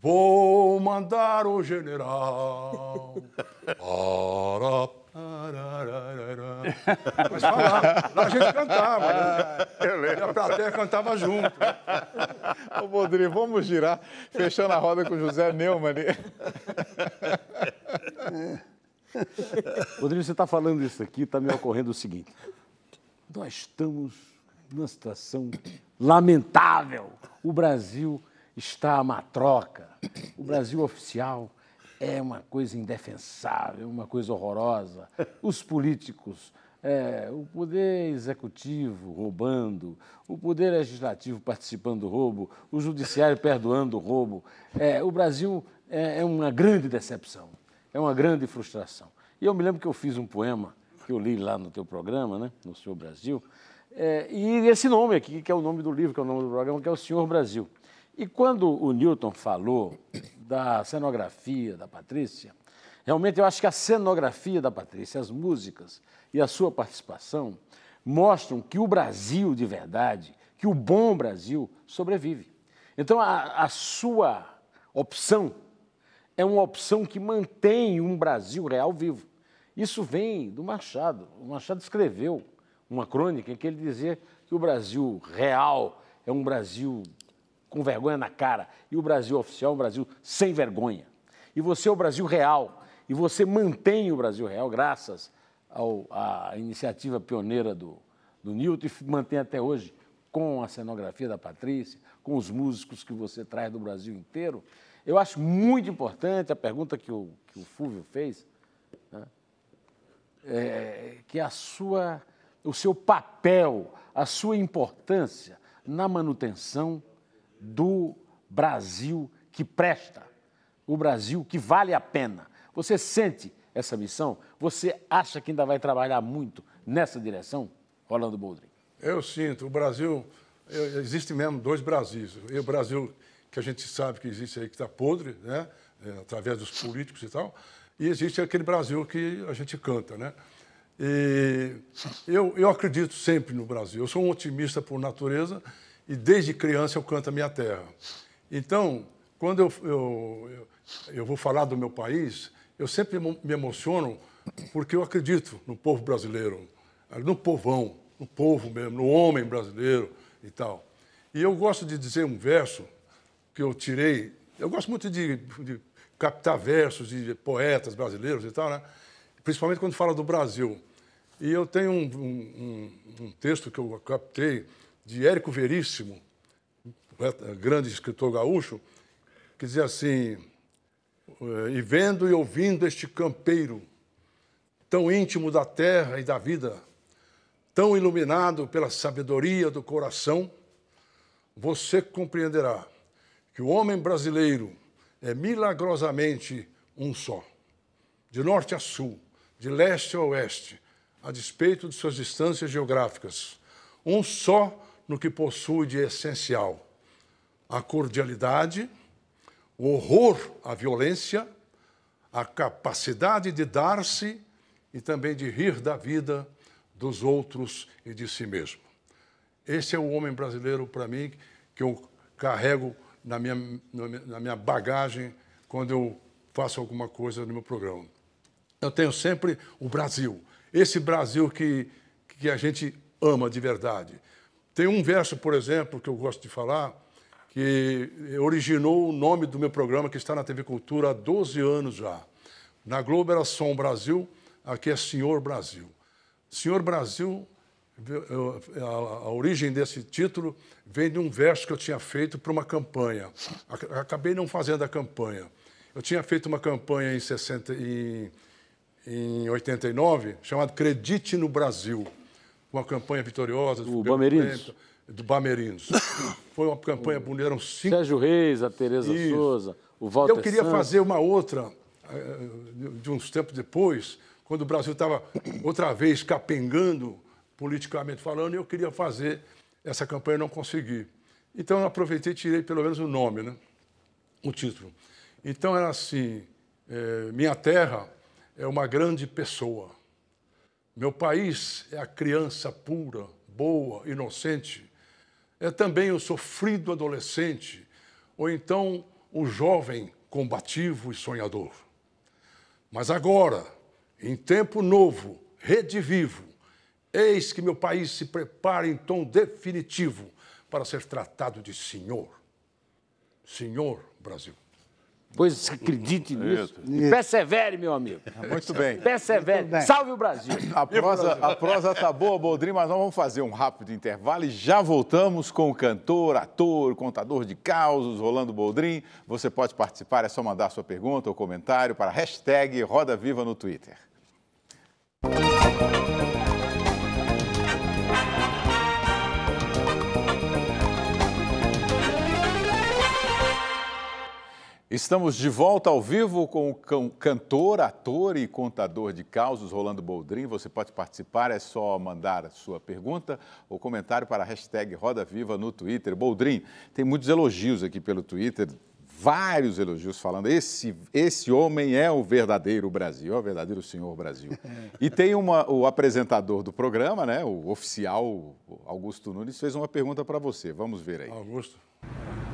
Vou mandar o general. para. Mas falar, lá a gente cantava, né? É, eu lembro. E a plateia cantava junto. Ô, Rodrigo, vamos girar, fechando a roda com o José Neumann. Rodrigo, você está falando isso aqui, está me ocorrendo o seguinte. Nós estamos numa situação lamentável. O Brasil está à matroca. O Brasil oficial é uma coisa indefensável, uma coisa horrorosa. Os políticos, é, o poder executivo roubando, o poder legislativo participando do roubo, o judiciário perdoando o roubo. É, o Brasil é, é uma grande decepção, é uma grande frustração. E eu me lembro que eu fiz um poema que eu li lá no teu programa, né, no seu Brasil, é, e esse nome aqui, que é o nome do livro, que é o nome do programa, que é o Senhor Brasil. E quando o Newton falou da cenografia da Patrícia, realmente eu acho que a cenografia da Patrícia, as músicas e a sua participação mostram que o Brasil de verdade, que o bom Brasil sobrevive. Então a, a sua opção é uma opção que mantém um Brasil real vivo. Isso vem do Machado. O Machado escreveu uma crônica em que ele dizia que o Brasil real é um Brasil com vergonha na cara e o Brasil oficial é um Brasil sem vergonha. E você é o Brasil real e você mantém o Brasil real graças ao, à iniciativa pioneira do, do Newton e mantém até hoje com a cenografia da Patrícia, com os músicos que você traz do Brasil inteiro. Eu acho muito importante a pergunta que o, que o Fúvio fez, né? é, que a sua o seu papel, a sua importância na manutenção do Brasil que presta, o Brasil que vale a pena. Você sente essa missão? Você acha que ainda vai trabalhar muito nessa direção, Rolando Boldrin? Eu sinto. O Brasil, existe mesmo dois Brasis. E o Brasil que a gente sabe que existe aí, que está podre, né? É, através dos políticos e tal, e existe aquele Brasil que a gente canta, né? E eu, eu acredito sempre no Brasil. Eu sou um otimista por natureza e desde criança eu canto a minha terra. Então, quando eu, eu, eu vou falar do meu país, eu sempre me emociono porque eu acredito no povo brasileiro, no povão, no povo mesmo, no homem brasileiro e tal. E eu gosto de dizer um verso que eu tirei. Eu gosto muito de, de captar versos de poetas brasileiros e tal, né? principalmente quando fala do Brasil. E eu tenho um, um, um texto que eu captei de Érico Veríssimo, grande escritor gaúcho, que dizia assim: eh, E vendo e ouvindo este campeiro, tão íntimo da terra e da vida, tão iluminado pela sabedoria do coração, você compreenderá que o homem brasileiro é milagrosamente um só, de norte a sul, de leste a oeste, a despeito de suas distâncias geográficas, um só no que possui de essencial: a cordialidade, o horror à violência, a capacidade de dar-se e também de rir da vida dos outros e de si mesmo. Esse é o homem brasileiro, para mim, que eu carrego na minha, na minha bagagem quando eu faço alguma coisa no meu programa. Eu tenho sempre o Brasil, esse Brasil que, que a gente ama de verdade. Tem um verso, por exemplo, que eu gosto de falar, que originou o nome do meu programa, que está na TV Cultura há 12 anos já. Na Globo era Som Brasil, aqui é Senhor Brasil. Senhor Brasil, a origem desse título vem de um verso que eu tinha feito para uma campanha. Acabei não fazendo a campanha. Eu tinha feito uma campanha em, 60, em em 89, chamado Credite no Brasil, uma campanha vitoriosa. do do Bamerinos. Foi uma campanha bonita, eram cinco... Sérgio Reis, a Tereza Souza, o Walter Eu queria Santos. fazer uma outra, eh, de uns tempos depois, quando o Brasil estava outra vez capengando politicamente falando, eu queria fazer essa campanha e não consegui. Então eu aproveitei e tirei pelo menos o nome, né? o título. Então era assim, é, Minha Terra, é uma grande pessoa. Meu país é a criança pura, boa, inocente. É também o sofrido adolescente, ou então o jovem combativo e sonhador. Mas agora, em tempo novo, redivivo, eis que meu país se prepara em tom definitivo para ser tratado de senhor. Senhor Brasil. Pois acredite nisso. Isso. Persevere, meu amigo. Muito bem. Persevere. Muito bem. Salve o Brasil. A prosa, a prosa tá boa, Boldrinho, mas nós vamos fazer um rápido intervalo e já voltamos com o cantor, ator, contador de causos, Rolando Boldrin. Você pode participar, é só mandar sua pergunta ou comentário para a hashtag Roda Viva no Twitter. Estamos de volta ao vivo com o cantor, ator e contador de causos, Rolando Boldrin. Você pode participar, é só mandar sua pergunta ou comentário para a hashtag Roda Viva no Twitter. Boldrin, tem muitos elogios aqui pelo Twitter, vários elogios falando: esse, esse homem é o verdadeiro Brasil, é o verdadeiro senhor Brasil. e tem uma, o apresentador do programa, né, o oficial Augusto Nunes, fez uma pergunta para você. Vamos ver aí. Augusto.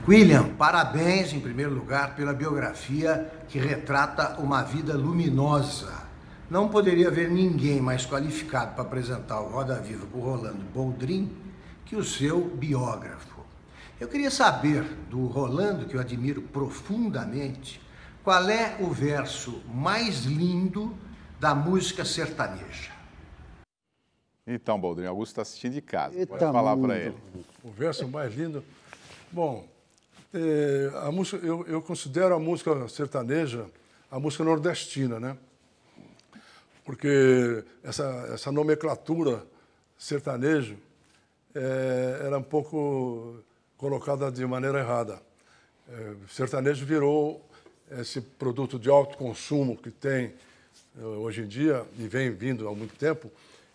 William, parabéns em primeiro lugar pela biografia que retrata uma vida luminosa. Não poderia haver ninguém mais qualificado para apresentar o Roda Viva para o Rolando Boldrin que o seu biógrafo. Eu queria saber do Rolando, que eu admiro profundamente, qual é o verso mais lindo da música sertaneja. Então, Baldrinho, Augusto está assistindo de casa. Eita Pode falar para ele. O verso mais lindo. Bom, é, a música, eu, eu, considero a música sertaneja a música nordestina, né? Porque essa, essa nomenclatura sertanejo é, era um pouco colocada de maneira errada. É, sertanejo virou esse produto de alto consumo que tem é, hoje em dia e vem vindo há muito tempo,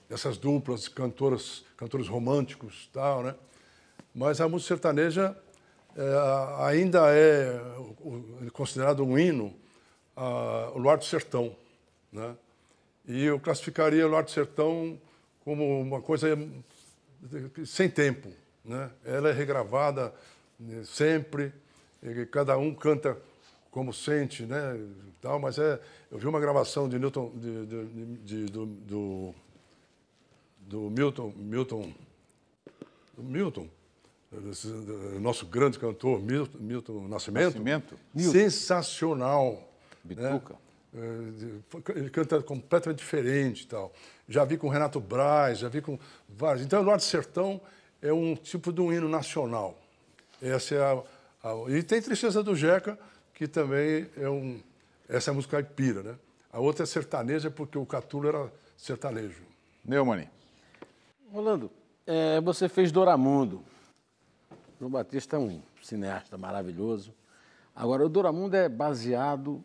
essas duplas, cantoras, cantores românticos tal, né? Mas a música sertaneja é, ainda é considerado um hino ao Luar do Sertão, né? E eu classificaria o Luar do Sertão como uma coisa é, sem tempo, né? Ela é regravada né, sempre, cada um canta como sente, né? Tal, mas é, eu vi uma gravação de Newton, de, de, de, do, do, do, Milton, Milton, do Milton, nosso grande cantor Milton, Milton Nascimento, Nascimento. sensacional, né? Bituca. Né? Ele canta completamente diferente, tal. Já vi com Renato Braz, já vi com vários. Então, Eduardo Sertão é um tipo de um hino nacional. Essa é a, a e tem Tristeza do Jeca, que também é um. Essa é a música caipira, né? A outra é sertaneja, porque o Catulo era sertanejo. Neumann. Rolando, é, você fez Doramundo. João Batista é um cineasta maravilhoso. Agora, o Doramundo é baseado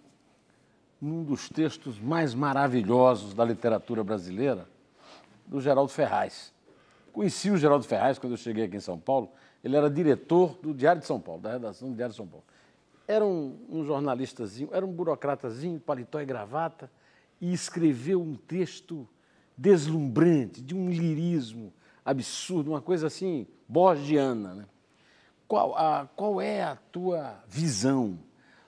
num dos textos mais maravilhosos da literatura brasileira, do Geraldo Ferraz. Conheci o Geraldo Ferraz quando eu cheguei aqui em São Paulo. Ele era diretor do Diário de São Paulo, da redação do Diário de São Paulo. Era um, um jornalistazinho, era um burocratazinho, paletó e gravata, e escreveu um texto deslumbrante, de um lirismo absurdo, uma coisa assim, borgiana. Né? Qual, a, qual é a tua visão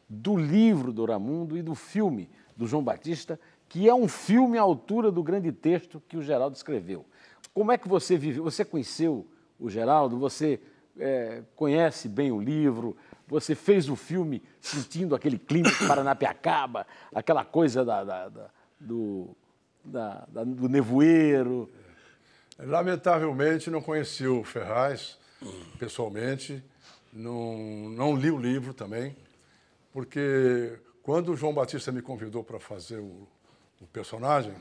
do livro do Ramundo e do filme do João Batista, que é um filme à altura do grande texto que o Geraldo escreveu? Como é que você vive? Você conheceu o Geraldo? Você é, conhece bem o livro? Você fez o filme sentindo aquele clima de Paranapiacaba, aquela coisa da, da, da do, da, do nevoeiro? É. Lamentavelmente, não conheci o Ferraz hum, pessoalmente, não, não li o livro também, porque quando o João Batista me convidou para fazer o, o personagem,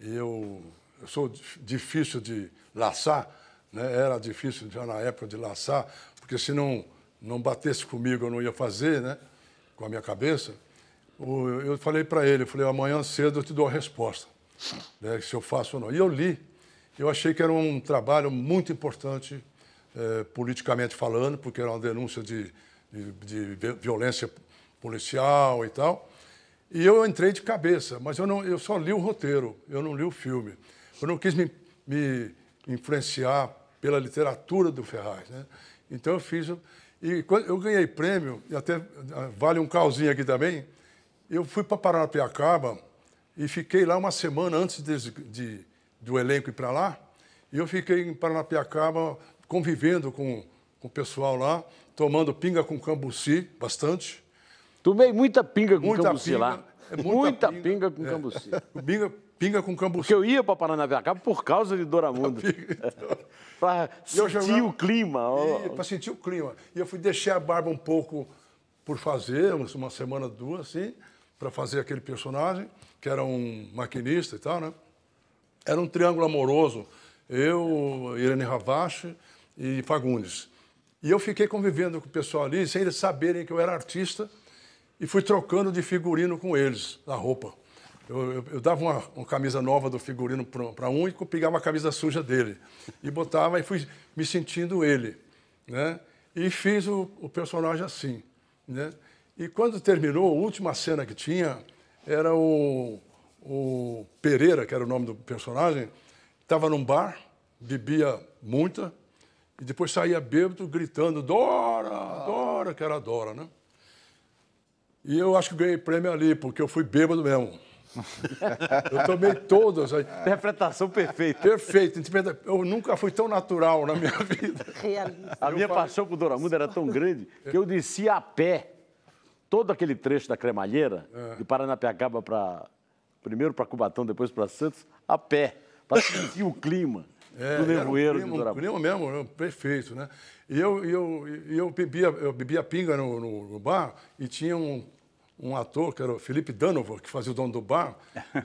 eu eu sou difícil de laçar, né? era difícil já na época de laçar, porque se não, não batesse comigo eu não ia fazer, né? com a minha cabeça. Eu falei para ele, eu falei, amanhã cedo eu te dou a resposta, né? se eu faço ou não. E eu li, eu achei que era um trabalho muito importante eh, politicamente falando, porque era uma denúncia de, de, de violência policial e tal. E eu entrei de cabeça, mas eu, não, eu só li o roteiro, eu não li o filme eu não quis me, me influenciar pela literatura do Ferraz, né? Então eu fiz e quando eu ganhei prêmio e até ah, vale um calzinho aqui também. Eu fui para Paranapiacaba e fiquei lá uma semana antes de, de do elenco ir para lá. E eu fiquei em Paranapiacaba convivendo com, com o pessoal lá, tomando pinga com cambuci, bastante. Tomei muita pinga com muita cambuci pinga, lá. É muita, muita pinga, pinga, com é. cambuci. Pinga, Pinga com cambuçu. Porque eu ia para Paranapiacaba por causa de Doramundo. para sentir jogava... o clima. Para sentir o clima. E eu fui deixar a barba um pouco por fazer, uma semana, duas, assim, para fazer aquele personagem, que era um maquinista e tal, né? Era um triângulo amoroso. Eu, Irene Ravache e Fagundes. E eu fiquei convivendo com o pessoal ali, sem eles saberem que eu era artista, e fui trocando de figurino com eles, da roupa. Eu, eu, eu dava uma, uma, camisa nova do figurino para um e pegava uma camisa suja dele. E botava e fui me sentindo ele. Né? E fiz o, o personagem assim. Né? E quando terminou, a última cena que tinha era o, o Pereira, que era o nome do personagem, estava num bar, bebia muita, e depois saía bêbado gritando Dora, Dora, que era Dora, né? E eu acho que ganhei prêmio ali, porque eu fui bêbado mesmo. Eu tomei todas. Interpretação perfeita. Perfeita. Eu nunca fui tão natural na minha vida. Realista. A minha falei... paixão por Doramundo era tão grande que eu descia a pé todo aquele trecho da cremalheira, é. de Paranapiacaba para. Primeiro para Cubatão, depois para Santos, a pé, para sentir o clima é, do nevoeiro de Doramundo. O clima mesmo, era é perfeito, né? E eu, eu, eu, bebia, eu bebia pinga no, no, no bar e tinha um um ator, que era o Felipe Danover, que fazia o dono do bar,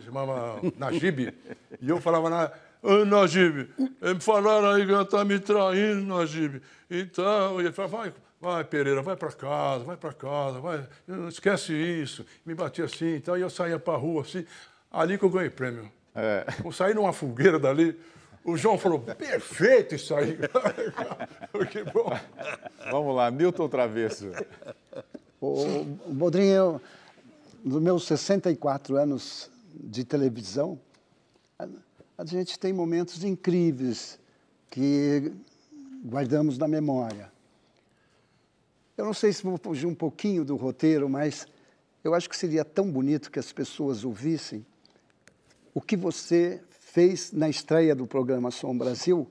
chamava Najib, e eu falava na. Ô, Najib, me falaram aí que ela está me traindo, Najib. Então, ele falava, vai, vai, Pereira, vai para casa, vai para casa, vai, esquece isso. Me batia assim, então, e eu saía para rua assim. Ali que eu ganhei prêmio. É. Eu saí numa fogueira dali, o João falou, perfeito isso aí. que bom. Vamos lá, Milton Travesso. O, o Bodrinho, nos meus 64 anos de televisão, a, a gente tem momentos incríveis que guardamos na memória. Eu não sei se vou fugir um pouquinho do roteiro, mas eu acho que seria tão bonito que as pessoas ouvissem o que você fez na estreia do programa Som Brasil,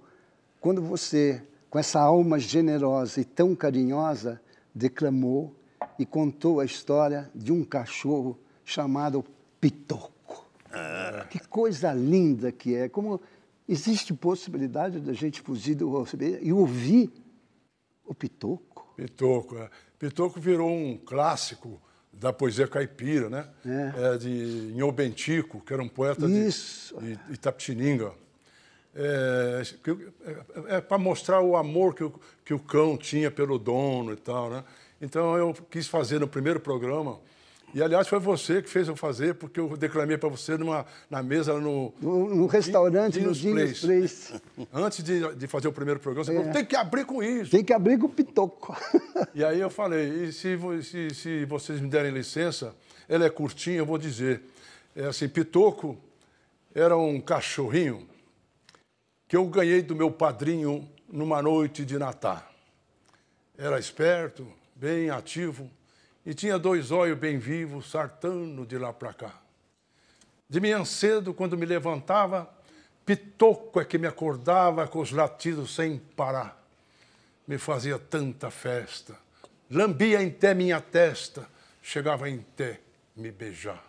quando você, com essa alma generosa e tão carinhosa, declamou e contou a história de um cachorro chamado Pitoco. Ah. Que coisa linda que é! Como existe possibilidade da gente fugir receber e ouvir o Pitoco? Pitoco, é. Pitoco virou um clássico da poesia caipira, né? É. É, de Nhô Bentico, que era um poeta Isso. de, de Itapetininga. É, é, é, é para mostrar o amor que o, que o cão tinha pelo dono e tal, né? Então eu quis fazer no primeiro programa. E, aliás, foi você que fez eu fazer, porque eu declamei para você numa, na mesa no... No, no restaurante, no Dinos Place. Antes de, de fazer o primeiro programa, você é. falou, tem que abrir com isso. Tem que abrir com o pitoco. E aí eu falei, e se, se, se vocês me derem licença, ela é curtinha, eu vou dizer. É assim, pitoco era um cachorrinho que eu ganhei do meu padrinho numa noite de Natal. Era esperto, bem ativo, e tinha dois olhos bem vivos, sartando de lá para cá. De manhã cedo, quando me levantava, pitoco é que me acordava com os latidos sem parar. Me fazia tanta festa, lambia em té minha testa, chegava em té me beijar.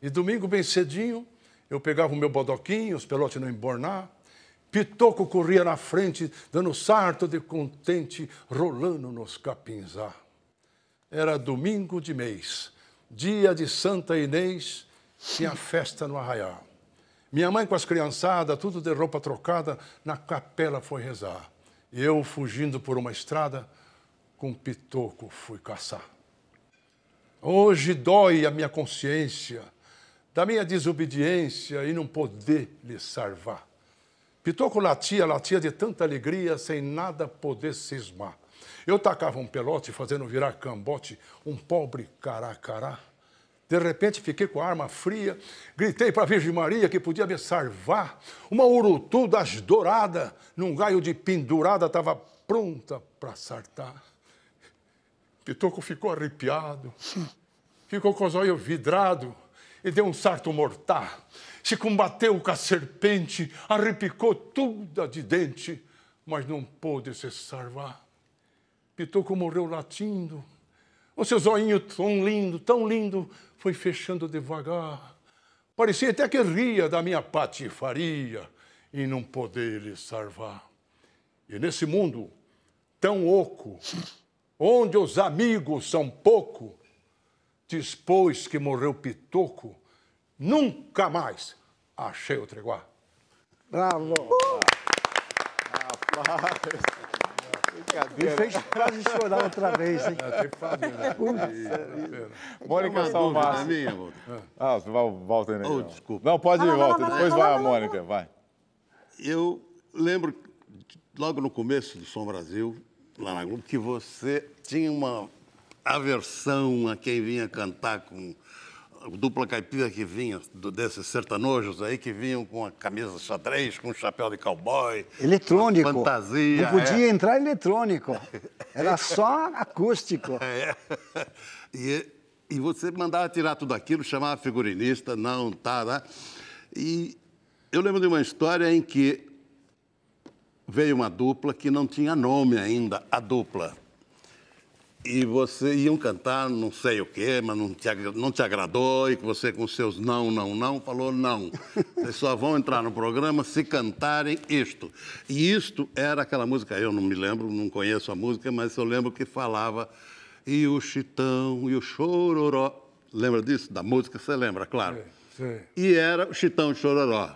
E domingo, bem cedinho, eu pegava o meu bodoquinho, os pelotes não embornar, Pitoco corria na frente, dando sarto de contente, rolando nos capinzá. Ah, era domingo de mês, dia de Santa Inês, tinha festa no arraial. Minha mãe com as criançadas, tudo de roupa trocada, na capela foi rezar. Eu, fugindo por uma estrada, com pitoco fui caçar. Hoje dói a minha consciência da minha desobediência e não poder lhe salvar. Pitoco latia, latia de tanta alegria, sem nada poder cismar. Eu tacava um pelote, fazendo virar cambote, um pobre caracará. De repente fiquei com a arma fria, gritei para a Virgem Maria que podia me salvar. Uma urutu das dourada, num galho de pendurada, estava pronta para sartar. Pitoco ficou arrepiado, ficou com os olhos vidrado e deu um sarto mortar se combateu com a serpente, arrepicou toda de dente, mas não pôde se salvar. Pitoco morreu latindo, o seu zoinho tão lindo, tão lindo, foi fechando devagar. Parecia até que ria da minha patifaria e não poder lhe salvar. E nesse mundo tão oco, onde os amigos são pouco, depois que morreu Pitoco, Nunca mais achei o Treguá. Bravo! Uh! Rapaz! Me fez quase chorar outra vez, hein? É, tipo né? né? Mônica Salvassi. É minha, é. ah, Walter. Né? Oh, desculpa. Não, pode ir, Walter. Depois vai a Mônica, vai. Eu lembro, logo no começo do Som Brasil, lá na Globo, que você tinha uma aversão a quem vinha cantar com a dupla caipira que vinha, desses sertanojos aí, que vinham com a camisa xadrez, com um chapéu de cowboy. Eletrônico. Fantasia. Não podia é. entrar eletrônico. Era só acústico. É. E, e você mandava tirar tudo aquilo, chamava figurinista, não, tá, tá. E eu lembro de uma história em que veio uma dupla que não tinha nome ainda, a dupla e você iam cantar não sei o quê, mas não te, não te agradou e que você com seus não, não, não falou não. Vocês só vão entrar no programa se cantarem isto. E isto era aquela música, eu não me lembro, não conheço a música, mas eu lembro que falava e o chitão e o chororó. Lembra disso? Da música você lembra, claro. É, sim. e era o chitão e chororó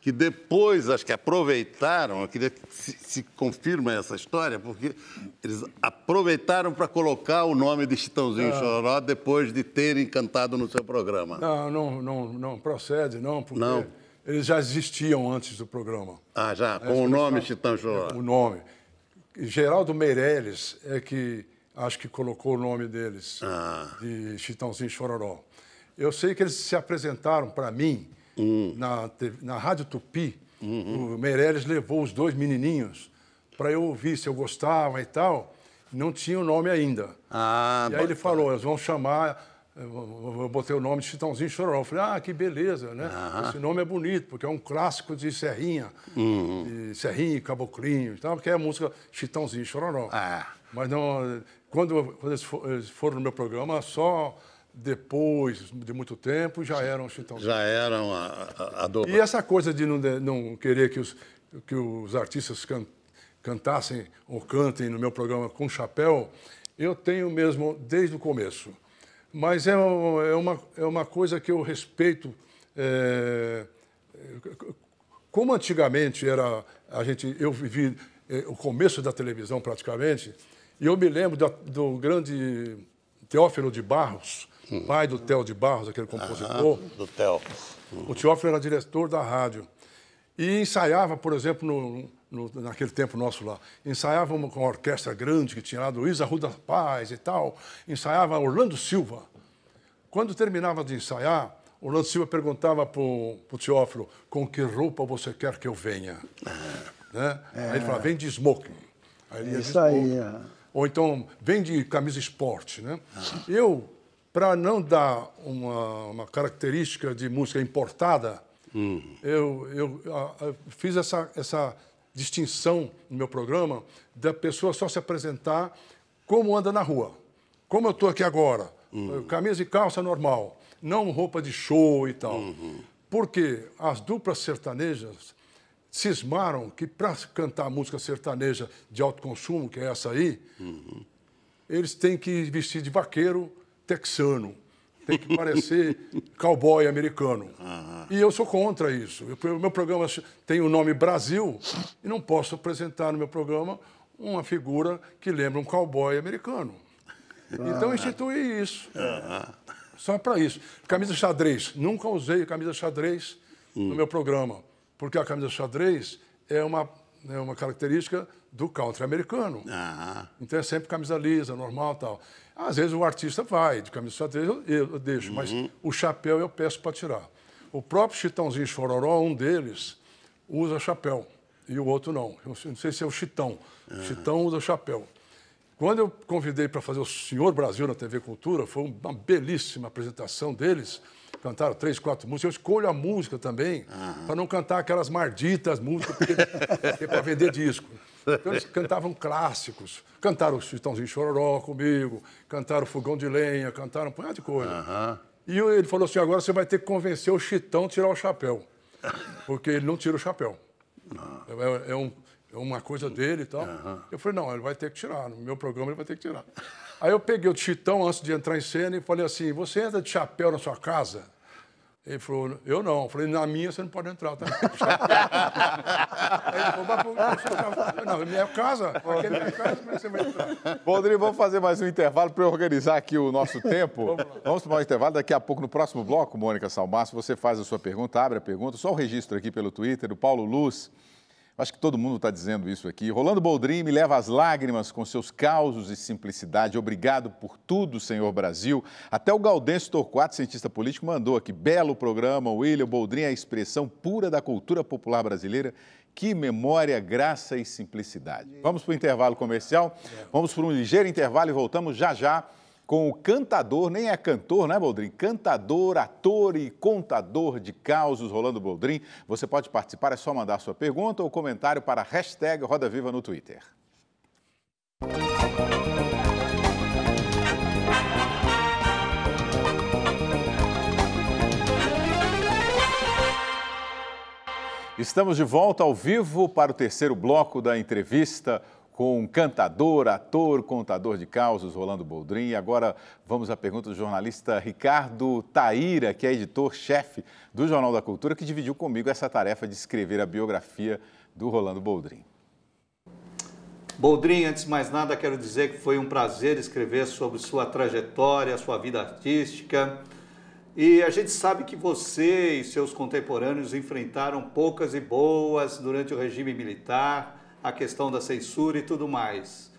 que depois acho que aproveitaram, eu queria que se, se confirma essa história, porque eles aproveitaram para colocar o nome de Chitãozinho ah. Chororó depois de terem cantado no seu programa. Não, não, não, não procede, não, porque não. eles já existiam antes do programa. Ah, já, é, com o nome Chitão Chororó. É, o nome. Geraldo Meirelles é que acho que colocou o nome deles, ah. de Chitãozinho Chororó. Eu sei que eles se apresentaram para mim hum. na, na Rádio Tupi, uhum. o Meirelles levou os dois menininhos para eu ouvir se eu gostava e tal. Não tinha o nome ainda. Ah, e aí ele falou, eles vão chamar... Eu botei o nome de Chitãozinho Chororó. Eu falei, ah, que beleza, né? Uhum. Esse nome é bonito, porque é um clássico de Serrinha. Uhum. De Serrinha e Caboclinho e tal, porque é a música Chitãozinho Chororó. É. Mas não, quando, quando eles foram no meu programa, só depois de muito tempo, já eram Já eram a, a, a dobra. E essa coisa de não, não querer que os, que os artistas can, cantassem ou cantem no meu programa com chapéu, eu tenho mesmo desde o começo. Mas é, é uma, é uma coisa que eu respeito. É, como antigamente era a gente eu vivi é, o começo da televisão praticamente e eu me lembro da, do grande Teófilo de Barros hum. pai do Theo de Barros, aquele compositor. Ah, do Theo. Hum. O Teófilo era diretor da rádio. E ensaiava, por exemplo, no, no, naquele tempo nosso lá, ensaiava uma, com uma orquestra grande que tinha lá, do Isa Ruda Paz e tal, ensaiava Orlando Silva. Quando terminava de ensaiar, Orlando Silva perguntava para o Teófilo, com que roupa você quer que eu venha? É. né? É. Aí ele falava, vem de smoking. Aí Isso de smoking. aí. É. Ou então, vem de camisa esporte, né? Ah. Eu para não dar uma, uma, característica de música importada, hum. eu, eu, eu, fiz essa, essa distinção no meu programa da pessoa só se apresentar como anda na rua. Como eu estou aqui agora, hum. camisa e calça normal, não roupa de show e tal. Uhum. Porque as duplas sertanejas cismaram que para cantar música sertaneja de alto consumo, que é essa aí, uhum. eles têm que vestir de vaqueiro texano, tem que parecer cowboy americano. Uhum. E eu sou contra isso. O meu programa tem o nome Brasil e não posso apresentar no meu programa uma figura que lembra um cowboy americano. Uhum. Então eu instituí isso. Uhum. Só para isso. Camisa xadrez. Nunca usei camisa xadrez no hum. meu programa, porque a camisa xadrez é uma, é uma característica do country americano. Então é sempre camisa lisa, normal tal. Às vezes o artista vai, de camisa xadrez eu, eu deixo, uhum. mas o chapéu eu peço para tirar. O próprio Chitãozinho Chororó, um deles, usa chapéu e o outro não. Eu não sei se é o Chitão. Uhum. É. O Chitão usa chapéu. Quando eu convidei para fazer o Senhor Brasil na TV Cultura, foi uma belíssima apresentação deles. Cantaram três, quatro músicas. Eu escolho a música também, uhum. para não cantar aquelas malditas músicas, porque é para vender disco. Então, cantavam clássicos. Cantaram o Chitãozinho Chororó comigo, cantaram Fogão de Lenha, cantaram um punhado de coisa. Uhum. E ele falou assim, agora você vai ter que convencer o Chitão a tirar o chapéu. Porque ele não tira o chapéu. Ah. É, é, um, é, uma coisa dele e tal. Uhum. Eu falei, não, ele vai ter que tirar. No meu programa ele vai ter que tirar. Aí eu peguei o Chitão antes de entrar em cena e falei assim, você entra de chapéu na sua casa? Ele falou, eu não. Eu falei, na minha você não pode entrar, tá? ele falou, mas por Não, é minha casa, aquele é minha casa, como é que você vai entrar? Rodrigo, vamos fazer mais um intervalo para organizar aqui o nosso tempo. vamos, tomar um intervalo. Daqui a pouco, no próximo bloco, Mônica Salmaço, você faz a sua pergunta, abre a pergunta. Só o registro aqui pelo Twitter, do Paulo Luz. Acho que todo mundo está dizendo isso aqui. Rolando Boldrin me leva às lágrimas com seus causos e simplicidade. Obrigado por tudo, senhor Brasil. Até o Gaudêncio Torquato, cientista político, mandou aqui. Belo programa, William Boldrin é a expressão pura da cultura popular brasileira. Que memória, graça e simplicidade. Vamos para o intervalo comercial. Vamos para um ligeiro intervalo e voltamos já já com o cantador, nem é cantor, né, Boldrin? Cantador, ator e contador de causos, Rolando Boldrin. Você pode participar, é só mandar sua pergunta ou comentário para a hashtag Roda Viva no Twitter. Estamos de volta ao vivo para o terceiro bloco da entrevista com cantador, ator, contador de causos, Rolando Boldrin. E agora vamos à pergunta do jornalista Ricardo Taíra, que é editor-chefe do Jornal da Cultura, que dividiu comigo essa tarefa de escrever a biografia do Rolando Boldrin. Boldrin, antes de mais nada, quero dizer que foi um prazer escrever sobre sua trajetória, sua vida artística. E a gente sabe que você e seus contemporâneos enfrentaram poucas e boas durante o regime militar a questão da censura e tudo mais.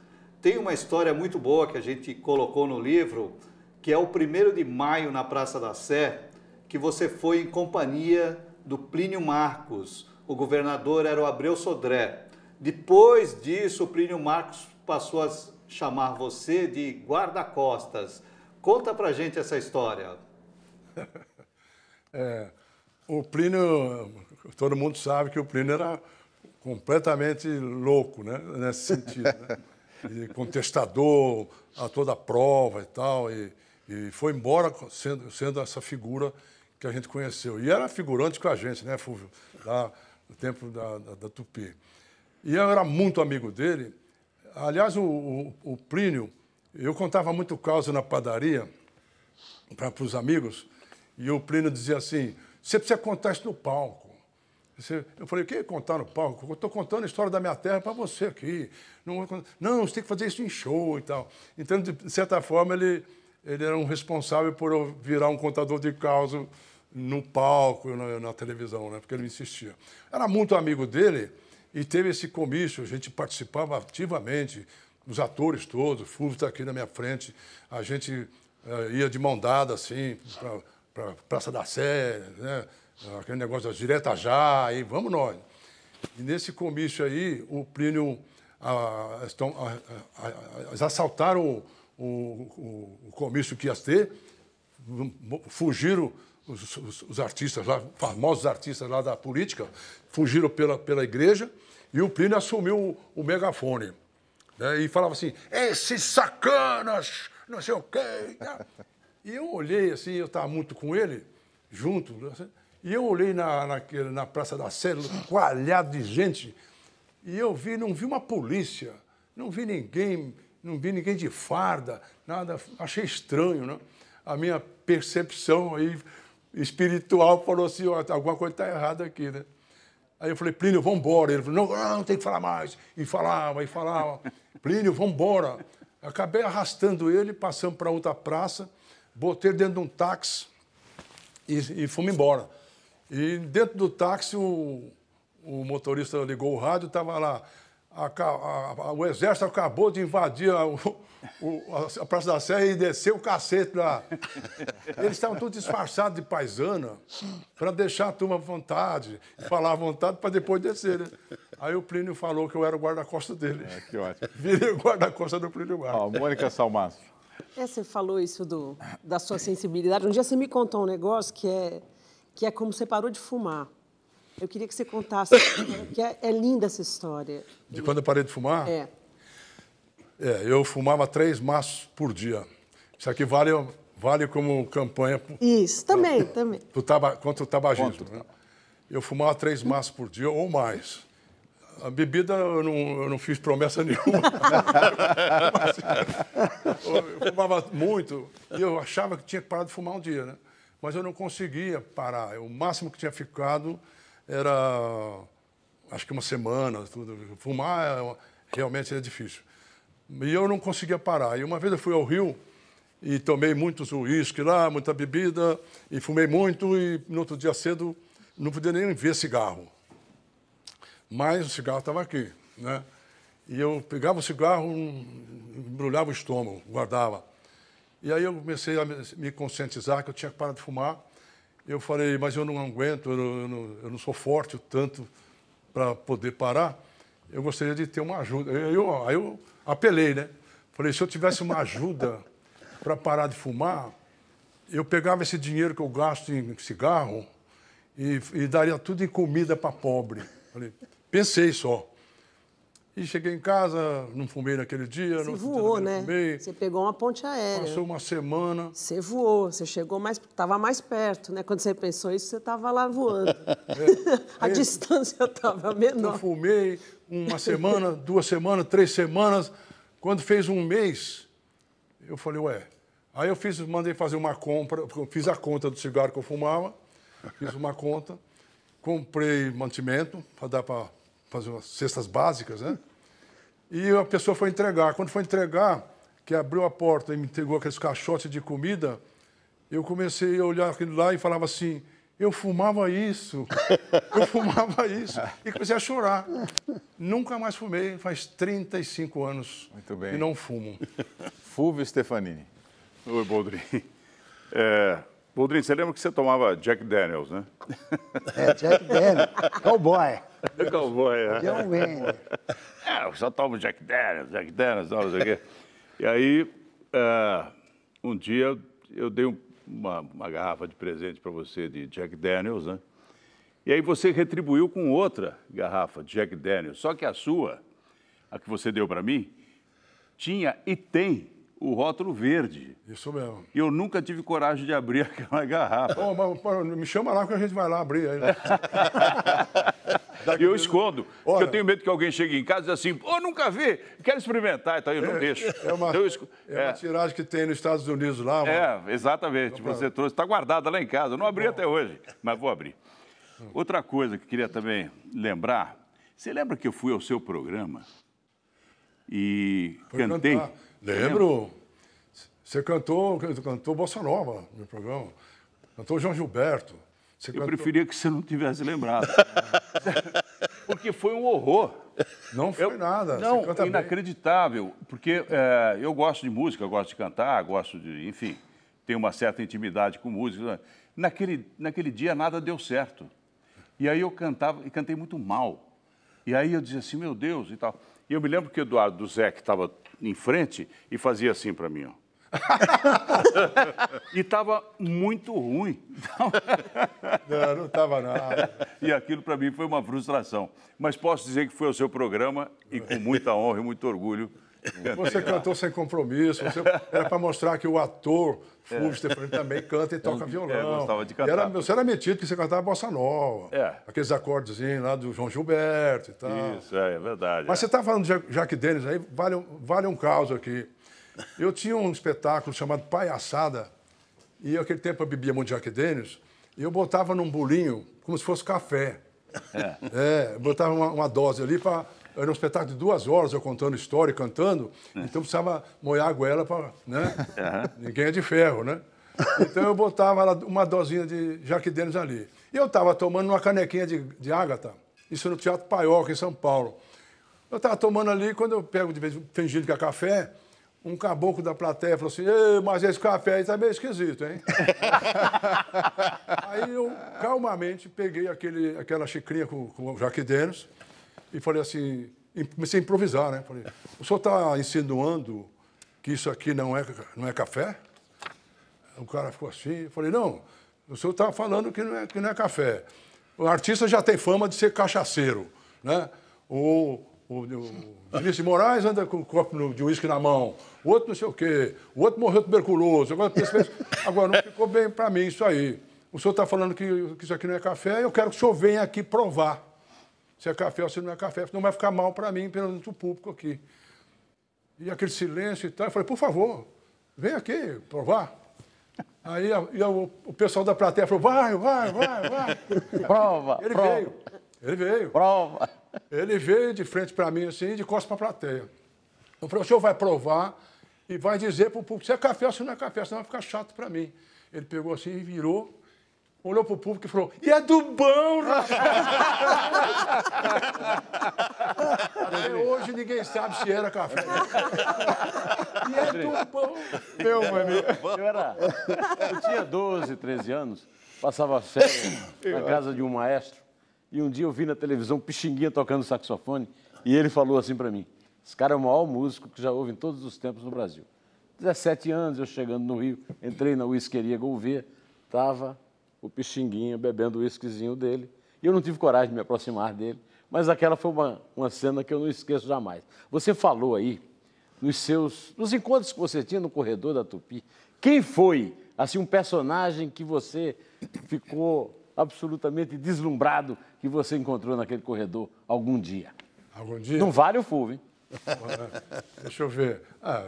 Tem uma história muito boa que a gente colocou no livro, que é o primeiro de maio na Praça da Sé, que você foi em companhia do Plínio Marcos. O governador era o Abreu Sodré. Depois disso, o Plínio Marcos passou a chamar você de guarda-costas. Conta pra gente essa história. É, o Plínio, todo mundo sabe que o Plínio era completamente louco né, nesse sentido. Né? E contestador a toda a prova e tal. E, e foi embora sendo, sendo essa figura que a gente conheceu. E era figurante com a gente, né, Fúvio? no tempo da, da, da, Tupi. E eu era muito amigo dele. Aliás, o, o, o Plínio, eu contava muito caso na padaria para os amigos, e o Plínio dizia assim: você precisa contar isso no palco eu falei, o que é contar no palco? Eu estou contando a história da minha terra para você aqui. Não, não, você tem que fazer isso em show e tal. Então, de certa forma, ele, ele era um responsável por eu virar um contador de causa no palco, na, na televisão, né? porque ele insistia. Era muito amigo dele e teve esse comício, a gente participava ativamente, os atores todos, o Fulvio está aqui na minha frente, a gente uh, ia de mão dada, assim, para Praça da Sé, né? Ah, aquele negócio das direta já, e vamos nós. E nesse comício aí, o Plínio, a, ah, estão, a, ah, a, assaltaram o, o, o, comício que ia ter, fugiram os, os, os, artistas lá, famosos artistas lá da política, fugiram pela, pela igreja, e o Plínio assumiu o, o megafone. Né, e falava assim, esses sacanas, não sei o quê. E eu olhei assim, eu estava muito com ele, junto, assim, e eu olhei na, na, na Praça da Sé, coalhado de gente, e eu vi, não vi uma polícia, não vi ninguém, não vi ninguém de farda, nada. Achei estranho, né? A minha percepção aí espiritual falou assim, oh, alguma coisa está errada aqui, né? Aí eu falei, Plínio, vamos embora. Ele falou, não, não tem que falar mais. E falava, e falava. Plínio, vamos embora. Acabei arrastando ele, passamos para outra praça, botei ele dentro de um táxi e, e fomos embora. E dentro do táxi, o, o motorista ligou o rádio, estava lá. A, a, a, o exército acabou de invadir a, o, a Praça da Sé e desceu o cacete lá. Eles estavam todos disfarçados de paisana para deixar a turma à vontade, falar à vontade para depois descer. Né? Aí o Plínio falou que eu era o guarda-costa dele. É, que ótimo. Virei o guarda-costa do Plínio Guarda. Ó, Mônica Salmaço. É, você falou isso do, da sua sensibilidade. Um dia você me contou um negócio que é que é como você parou de fumar. Eu queria que você contasse, que é, é linda essa história. De quando eu parei de fumar? É. É, eu fumava três maços por dia. Isso aqui vale, vale como campanha. Isso, também, pro, também. Do taba, contra o tabagismo. Contra. Né? Eu fumava três maços por dia ou mais. A bebida eu não, eu não fiz promessa nenhuma. Mas, eu fumava muito e eu achava que tinha que parar de fumar um dia, né? mas eu não conseguia parar. O máximo que tinha ficado era, acho que uma semana. Tudo. Fumar é realmente é difícil. E eu não conseguia parar. E uma vez eu fui ao Rio e tomei muitos uísque lá, muita bebida, e fumei muito, e no outro dia cedo não podia nem ver cigarro. Mas o cigarro estava aqui, né? E eu pegava o cigarro, embrulhava o estômago, guardava. E aí eu comecei a me conscientizar que eu tinha que parar de fumar. Eu falei, mas eu não aguento, eu não, eu não sou forte o tanto para poder parar. Eu gostaria de ter uma ajuda. Aí eu, aí eu apelei, né? Falei, se eu tivesse uma ajuda para parar de fumar, eu pegava esse dinheiro que eu gasto em cigarro e, e daria tudo em comida para pobre. Falei, pensei só. E cheguei em casa, não fumei naquele dia. Você não voou, né? Fumei. Você pegou uma ponte aérea. Passou uma semana. Você voou, você chegou mais, estava mais perto, né? Quando você pensou isso, você estava lá voando. É. a Aí, é. distância estava menor. Eu fumei uma semana, duas semanas, três semanas. Quando fez um mês, eu falei, ué. Aí eu fiz, mandei fazer uma compra, fiz a conta do cigarro que eu fumava, fiz uma conta, comprei mantimento para dar para fazer umas cestas básicas, né? E a pessoa foi entregar. Quando foi entregar, que abriu a porta e me entregou aqueles caixotes de comida, eu comecei a olhar aquilo lá e falava assim: eu fumava isso, eu fumava isso. E comecei a chorar. Nunca mais fumei, faz 35 anos Muito bem. e não fumo. Fulvio Stefanini. Oi, Boldrin. É, Boldrin, você lembra que você tomava Jack Daniels, né? É, Jack Daniels, cowboy. É cowboy, é. John Wayne. É, só tomo Jack Daniels, Jack Daniels, não sei o quê. E aí, uh, um dia, eu dei uma, uma garrafa de presente para você de Jack Daniels, né? E aí você retribuiu com outra garrafa de Jack Daniels. Só que a sua, a que você deu para mim, tinha e tem o rótulo verde. Isso mesmo. E eu nunca tive coragem de abrir aquela garrafa. Oh, mas, me chama lá que a gente vai lá abrir. Aí. Né? eu escondo. Olha, eu tenho medo que alguém chegue em casa e diga assim, pô, nunca vi, quero experimentar, então eu não é, deixo. É uma, então, é uma é. tiragem que tem nos Estados Unidos lá. Mano. É, exatamente, então, você trouxe. Está guardada lá em casa, eu não abri Bom. até hoje, mas vou abrir. Hum. Outra coisa que queria também lembrar, você lembra que eu fui ao seu programa e Foi cantei... Cantar. Lembro. Você cantou, cantou Bossa Nova no programa. Cantou João Gilberto. Você eu cantou... preferia que você não tivesse lembrado. porque foi um horror. Não foi eu, nada. Não, inacreditável. Bem. Porque é, eu gosto de música, gosto de cantar, gosto de. Enfim, tenho uma certa intimidade com música. Né? Naquele, naquele dia nada deu certo. E aí eu cantava, e cantei muito mal. E aí eu dizia assim, meu Deus, e tal. E eu me lembro que o Eduardo Zé, que estava em frente e fazia assim para mim, ó. e tava muito ruim. não, não tava nada. E aquilo para mim foi uma frustração. Mas posso dizer que foi o seu programa e com muita honra e muito orgulho você é. cantou sem compromisso, você... era para mostrar que o ator Fulvio é. também canta e toca é, violão. Eu gostava de cantar. Era, você era metido que você cantava bossa nova. É. Aqueles acordes lá do João Gilberto e tal. Isso, é, é verdade. Mas é. você está falando de Jaque Denis aí, vale, vale um caos aqui. Eu tinha um espetáculo chamado Palhaçada, e aquele tempo eu bebia muito Jack Denis. e eu botava num bolinho como se fosse café. É. é botava uma, uma, dose ali para era um espetáculo de duas horas, eu contando história, e cantando. É. Então precisava moer a goela para. Né? Uhum. Ninguém é de ferro, né? Então eu botava uma dosinha de Jaquidenes ali. E eu estava tomando uma canequinha de, de ágata, isso no Teatro Paioca, em São Paulo. Eu estava tomando ali, quando eu pego de vez, fingindo que é café, um caboclo da plateia falou assim, mas esse café aí está meio esquisito, hein? aí eu calmamente peguei aquele, aquela xicrinha com, com o Jaque Denis, e falei assim, comecei a improvisar, né? Falei, o senhor está insinuando que isso aqui não é, não é café? O cara ficou assim, eu falei, não, o senhor está falando que não, é, que não é café. O artista já tem fama de ser cachaceiro, né? O, o, o Vinícius Moraes anda com um copo de uísque na mão, o outro não sei o quê, o outro morreu tuberculoso. Agora, agora não ficou bem para mim isso aí. O senhor está falando que, que isso aqui não é café, eu quero que o senhor venha aqui provar se é café ou se não é café, não vai ficar mal para mim, pelo o público aqui. E aquele silêncio e tal. Eu falei, por favor, vem aqui provar. Aí a, a, o, o pessoal da plateia falou, vai, vai, vai, vai. Prova, Ele prova. veio. Ele veio. Prova. Ele veio de frente para mim, assim, de costas para a plateia. Eu falei, o senhor vai provar e vai dizer para o público se é café ou se não é café, senão vai ficar chato para mim. Ele pegou assim e virou olhou pro público e falou: E é do bom, Até hoje ninguém sabe se era café. e é do bom. Meu, meu Eu era. Eu tinha 12, 13 anos, passava férias na casa de um maestro, e um dia eu vi na televisão Pixinguinha tocando saxofone, e ele falou assim para mim: Esse cara é o maior músico que já houve em todos os tempos no Brasil. 17 anos, eu chegando no Rio, entrei na Whiskeria Gouveia, estava o Pixinguinha bebendo o uísquezinho dele. E eu não tive coragem de me aproximar dele, mas aquela foi uma, uma cena que eu não esqueço jamais. Você falou aí, nos seus nos encontros que você tinha no corredor da Tupi, quem foi, assim, um personagem que você ficou absolutamente deslumbrado que você encontrou naquele corredor algum dia? Algum dia? Não vale o fulvo, hein? Deixa eu ver. Ah,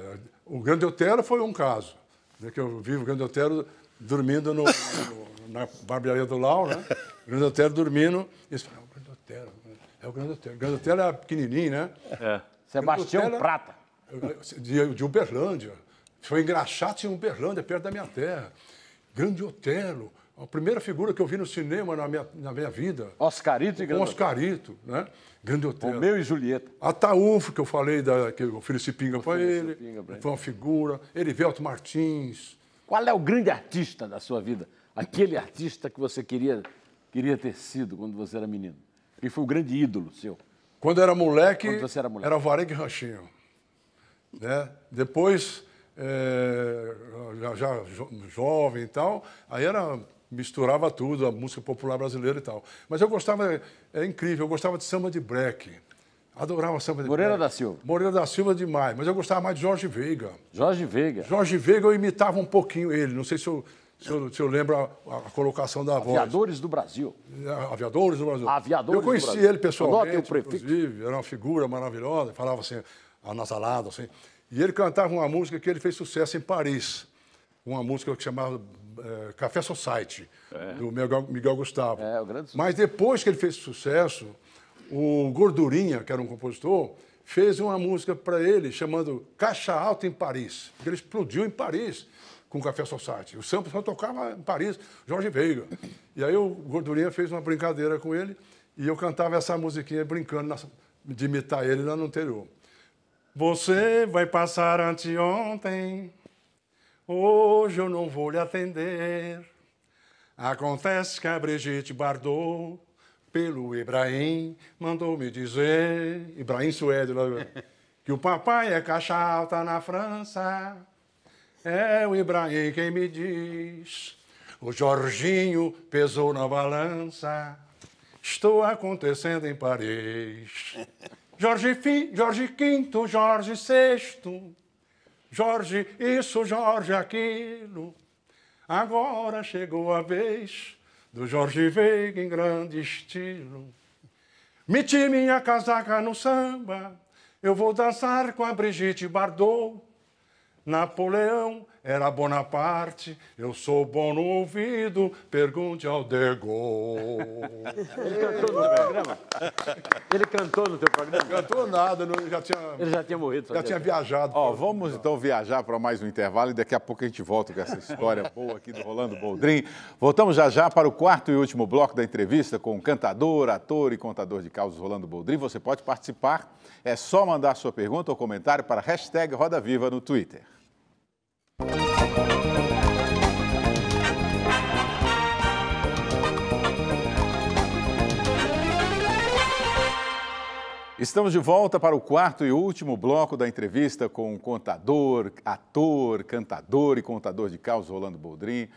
o Grande Otero foi um caso, né, que eu vi o Grande Otero dormindo no, no na barbearia do Lau, né? Grande Otero dormindo. E eles falaram, é ah, o Grande Otero. Né? É o Grande Otero. O Grande Otero era pequenininho, né? É. Sebastião Otero, Prata. De, de Uberlândia. Foi engraxado em Uberlândia, perto da minha terra. Grande Otero. A primeira figura que eu vi no cinema na minha, na minha vida. Oscarito e Grande Oscarito, né? Grande Otero. Romeu e Julieta. Ataúfo, que eu falei, da, que eu ofereci pinga para ele. Pinga foi uma figura. Erivelto Martins. Qual é o grande artista da sua vida? aquele artista que você queria, queria ter sido quando você era menino? e foi o grande ídolo seu? Quando era moleque, quando você era, moleque. era Varengue Ranchinho. Né? Depois, é, já, já jovem e tal, aí era misturava tudo, a música popular brasileira e tal. Mas eu gostava, é incrível, eu gostava de samba de break. Adorava samba de Moreira da Silva. Moreira da Silva demais, mas eu gostava mais de Jorge Veiga. Jorge Veiga. Jorge Veiga eu imitava um pouquinho ele, não sei se eu se eu, se eu lembro a, a, colocação da voz. Aviadores do Brasil. É, aviadores do Brasil. Aviadores eu conheci ele pessoalmente, o inclusive, era uma figura maravilhosa, falava assim, anasalado, assim. E ele cantava uma música que ele fez sucesso em Paris, uma música que chamava é, Café Society, é. do Miguel, Miguel Gustavo. É, o grande Mas depois que ele fez sucesso, o Gordurinha, que era um compositor, fez uma música para ele chamando Caixa Alta em Paris, porque ele explodiu em Paris com o Café Society. O Sampa só tocava em Paris, Jorge Veiga. E aí o Gordurinha fez uma brincadeira com ele e eu cantava essa musiquinha brincando de imitar ele lá no anterior. Você vai passar anteontem, hoje eu não vou lhe atender. Acontece que a Brigitte Bardot, pelo Ibrahim, mandou me dizer, Ibrahim Suede, que o papai é caixa alta na França é o Ibrahim quem me diz. O Jorginho pesou na balança. Estou acontecendo em Paris. Jorge V, Jorge V, Jorge VI. Jorge isso, Jorge aquilo. Agora chegou a vez do Jorge Veiga em grande estilo. Meti minha casaca no samba. Eu vou dançar com a Brigitte Bardot. Napoleão era Bonaparte, eu sou bom no ouvido, pergunte ao Dergol. Ele cantou no programa? Ele cantou no teu programa? Não cantou nada, não, já tinha... Ele já tinha morrido. Já tinha viajado. Ó, vamos então viajar para mais um intervalo e daqui a pouco a gente volta com essa história boa aqui do Rolando Boldrin. Voltamos já já para o quarto e último bloco da entrevista com o cantador, ator e contador de causas Rolando Boldrin. Você pode participar, é só mandar sua pergunta ou comentário para a hashtag Roda Viva no Twitter. Estamos de volta para o quarto e último bloco da entrevista com o contador, ator, cantador e contador de caos Rolando Boldrin.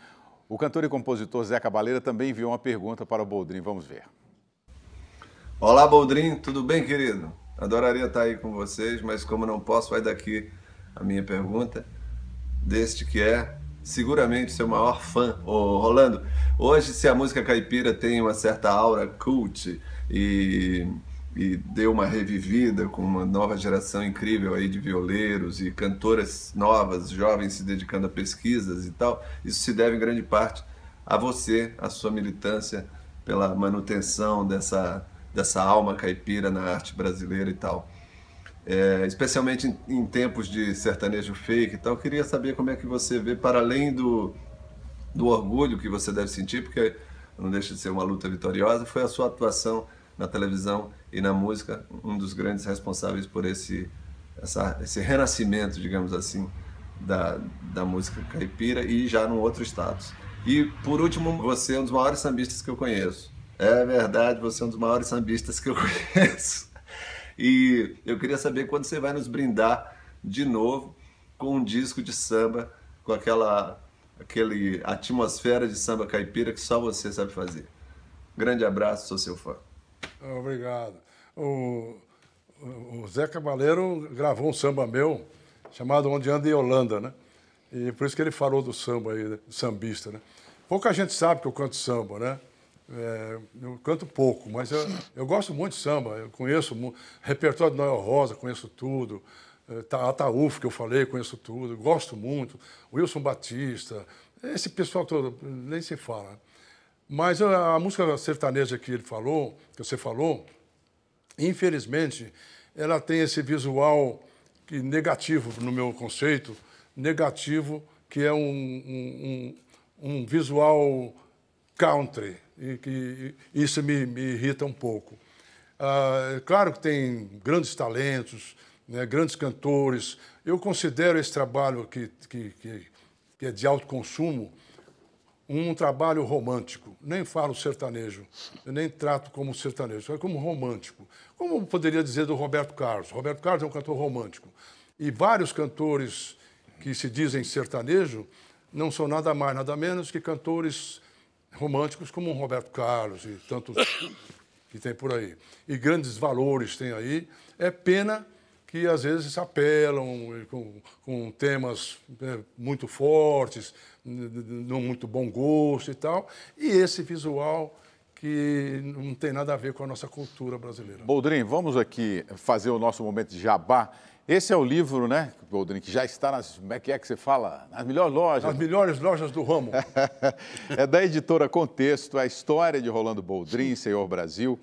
O cantor e compositor Zé Cabaleira também enviou uma pergunta para o Boldrin. Vamos ver. Olá, Boldrin, tudo bem, querido? Adoraria estar aí com vocês, mas como não posso, vai daqui a minha pergunta deste que é seguramente seu maior fã, o Rolando. Hoje, se a música caipira tem uma certa aura cult e, e deu uma revivida com uma nova geração incrível aí de violeiros e cantoras novas, jovens se dedicando a pesquisas e tal, isso se deve em grande parte a você, a sua militância pela manutenção dessa, dessa alma caipira na arte brasileira e tal é, especialmente em, em, tempos de sertanejo fake e tal, queria saber como é que você vê, para além do, do orgulho que você deve sentir, porque não deixa de ser uma luta vitoriosa, foi a sua atuação na televisão e na música, um dos grandes responsáveis por esse, essa, esse renascimento, digamos assim, da, da música caipira e já num outro status. E, por último, você é um dos maiores sambistas que eu conheço. É verdade, você é um dos maiores sambistas que eu conheço. E eu queria saber quando você vai nos brindar de novo com um disco de samba, com aquela aquele atmosfera de samba caipira que só você sabe fazer. Grande abraço, sou seu fã. Obrigado. O, o Zé Cabaleiro gravou um samba meu chamado Onde Anda em Holanda, né? E por isso que ele falou do samba aí, né? do sambista, né? Pouca gente sabe que eu canto samba, né? É, eu canto pouco, mas eu, eu, gosto muito de samba. Eu conheço o repertório do Noel Rosa, conheço tudo. É, Ataúfo, que eu falei, conheço tudo. Gosto muito. Wilson Batista, esse pessoal todo, nem se fala. Mas a, a música sertaneja que ele falou, que você falou, infelizmente, ela tem esse visual que, negativo, no meu conceito, negativo, que é um, um, um, um visual country, e que isso me, me irrita um pouco. Ah, claro que tem grandes talentos, né, grandes cantores. Eu considero esse trabalho que, que, que, que é de alto consumo um trabalho romântico. Nem falo sertanejo, nem trato como sertanejo, é como romântico. Como poderia dizer do Roberto Carlos? Roberto Carlos é um cantor romântico. E vários cantores que se dizem sertanejo não são nada mais, nada menos que cantores românticos como o Roberto Carlos e tantos que tem por aí. E grandes valores tem aí. É pena que às vezes apelam com, com temas né, muito fortes, não muito bom gosto e tal. E esse visual que não tem nada a ver com a nossa cultura brasileira. Boldrin, vamos aqui fazer o nosso momento de jabá esse é o livro, né, Boldrin, que já está nas, como é que é que você fala? Nas melhores lojas. Nas melhores lojas do ramo. é da editora Contexto, a história de Rolando Boldrin, Senhor Brasil.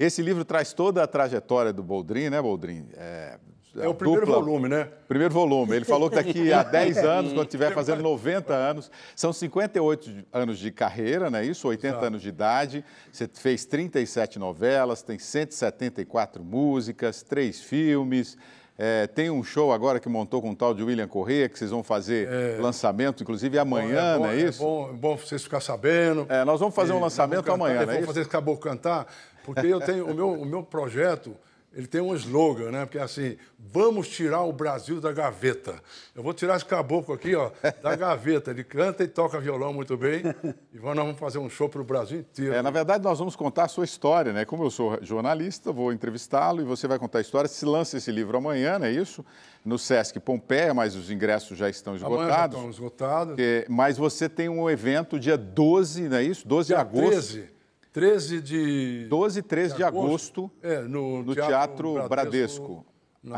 Esse livro traz toda a trajetória do Boldrin, né, Boldrin? É, é o primeiro dupla, volume, né? Primeiro volume. Ele falou que daqui a 10 anos, quando estiver é fazendo 90 anos, são 58 anos de carreira, não é isso? 80 Exato. anos de idade. Você fez 37 novelas, tem 174 músicas, três filmes. É, tem um show agora que montou com o tal de William Correia, que vocês vão fazer é... lançamento, inclusive amanhã, bom, é bom, não é, é isso? É bom, bom vocês ficarem sabendo. É, nós vamos fazer e um lançamento cantar, amanhã, né? Vamos fazer acabou cantar, porque eu tenho o meu, o meu projeto ele tem um slogan, né? Porque é assim, vamos tirar o Brasil da gaveta. Eu vou tirar esse caboclo aqui, ó, da gaveta. Ele canta e toca violão muito bem. E nós vamos fazer um show para o Brasil inteiro. É, na verdade, nós vamos contar a sua história, né? Como eu sou jornalista, vou entrevistá-lo e você vai contar a história. Se lança esse livro amanhã, não é isso? No Sesc Pompeia, mas os ingressos já estão esgotados. Amanhã já estão esgotados. É, mas você tem um evento dia 12, não é isso? 12 dia de agosto. 13. 13 de. 12 e 13 de, de agosto, é, no, no, Teatro, Teatro Bradesco. Bradesco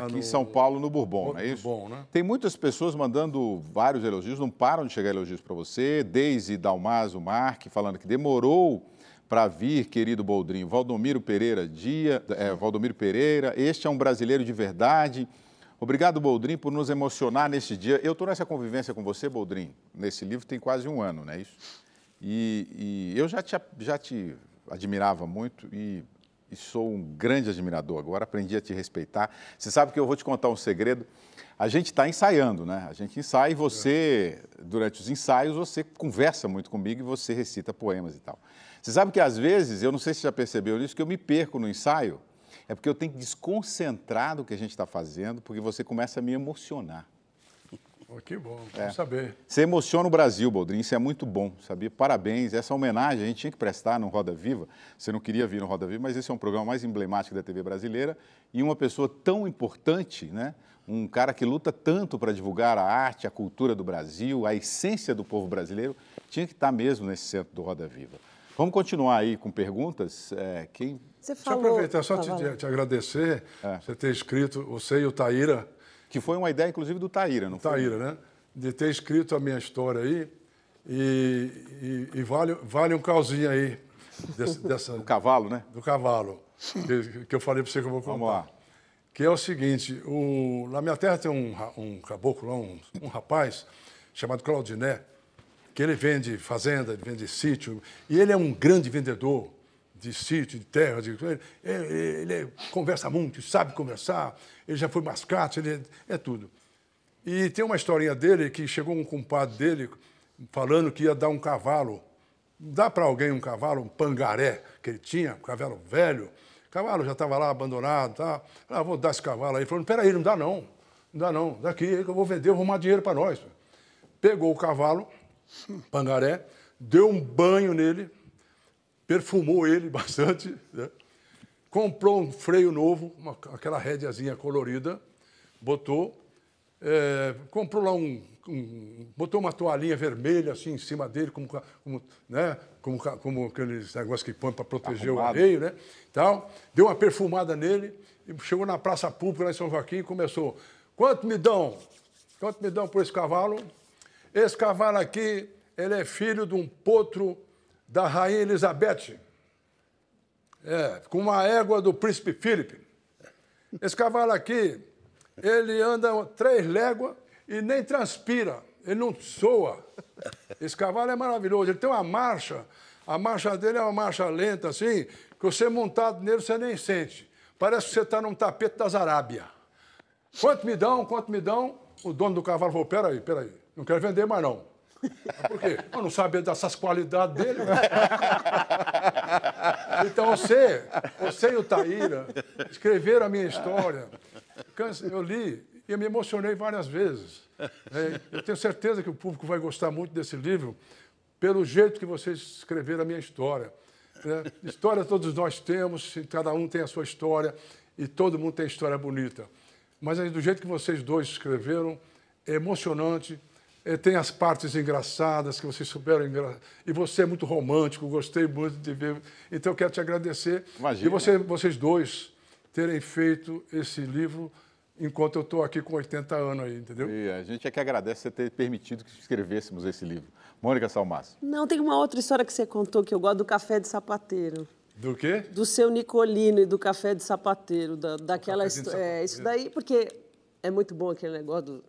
aqui em São Paulo, no Bourbon, não é isso? Bourbon, né? Tem muitas pessoas mandando vários elogios, não param de chegar elogios para você. Deise Dalmaso Marque falando que demorou para vir, querido Boldrinho. Valdomiro Pereira Dia, é, Valdomiro Pereira, este é um brasileiro de verdade. Obrigado, Boldrinho, por nos emocionar neste dia. Eu estou nessa convivência com você, Boldrinho, nesse livro tem quase um ano, não é isso? E, e eu já te, já te admirava muito e, e, sou um grande admirador agora, aprendi a te respeitar. Você sabe que eu vou te contar um segredo. A gente está ensaiando, né? A gente ensaia e você, durante os ensaios, você conversa muito comigo e você recita poemas e tal. Você sabe que às vezes, eu não sei se você já percebeu isso, que eu me perco no ensaio, é porque eu tenho que desconcentrar do que a gente está fazendo, porque você começa a me emocionar. Oh, que bom, é. saber. Você emociona o Brasil, Boldrin, isso é muito bom, sabia? Parabéns, essa homenagem a gente tinha que prestar no Roda Viva. Você não queria vir no Roda Viva, mas esse é um programa mais emblemático da TV brasileira e uma pessoa tão importante, né? Um cara que luta tanto para divulgar a arte, a cultura do Brasil, a essência do povo brasileiro, tinha que estar tá mesmo nesse centro do Roda Viva. Vamos continuar aí com perguntas. É, quem... Você falou... Deixa eu aproveitar só te, te, agradecer é. você ter escrito, você e o Taíra, que foi uma ideia, inclusive, do Taíra, não Taíra, foi? Taíra, né? De ter escrito a minha história aí. E, e, e vale, vale um calzinho aí. Desse, dessa, do cavalo, né? Do cavalo. Que, que eu falei para você que eu vou contar. Vamos lá. Que é o seguinte: o, na minha terra tem um, um caboclo lá, um, um rapaz chamado Claudiné, que ele vende fazenda, vende sítio, e ele é um grande vendedor de sítio, de terra. De... Ele, ele, ele, conversa muito, sabe conversar, ele já foi mascate, ele é, é tudo. E tem uma historinha dele que chegou um compadre dele falando que ia dar um cavalo. Dá para alguém um cavalo, um pangaré que ele tinha, um cavalo velho. O cavalo já estava lá abandonado, tá? Ah, vou dar esse cavalo aí. falou, peraí, não dá não, não dá não. Daqui eu vou vender, eu vou arrumar dinheiro para nós. Pegou o cavalo, pangaré, deu um banho nele, perfumou ele bastante, né? comprou um freio novo, uma, aquela rédeazinha colorida, botou, é, comprou lá um, um, botou uma toalhinha vermelha assim em cima dele, como, como, né? como, como aqueles negócios que põe para proteger o alheio, né? Então Deu uma perfumada nele e chegou na praça pública lá em São Joaquim e começou. Quanto me dão? Quanto me dão por esse cavalo? Esse cavalo aqui, ele é filho de um potro da rainha Elizabeth, é, com uma égua do príncipe Felipe. Esse cavalo aqui, ele anda três léguas e nem transpira, ele não soa. Esse cavalo é maravilhoso, ele tem uma marcha, a marcha dele é uma marcha lenta assim, que você montado nele você nem sente. Parece que você está num tapete da Arábia. Quanto me dão, quanto me dão? O dono do cavalo falou, peraí, peraí, não quero vender mais não. Por quê? Eu não sabia dessas qualidades dele. então você, você e o Taíra escreveram a minha história. Eu li e eu me emocionei várias vezes. É, eu tenho certeza que o público vai gostar muito desse livro pelo jeito que vocês escreveram a minha história. Né? História todos nós temos, cada um tem a sua história e todo mundo tem história bonita. Mas do jeito que vocês dois escreveram, é emocionante é, tem as partes engraçadas que vocês souberam. Engra... E você é muito romântico, gostei muito de ver. Então eu quero te agradecer. Imagina. E você, vocês dois terem feito esse livro enquanto eu estou aqui com 80 anos aí, entendeu? E a gente é que agradece você ter permitido que escrevêssemos esse livro. Mônica Salmas. Não, tem uma outra história que você contou que eu gosto do café de sapateiro. Do quê? Do seu Nicolino e do café de sapateiro, da, daquela história. É, isso daí, porque é muito bom aquele negócio do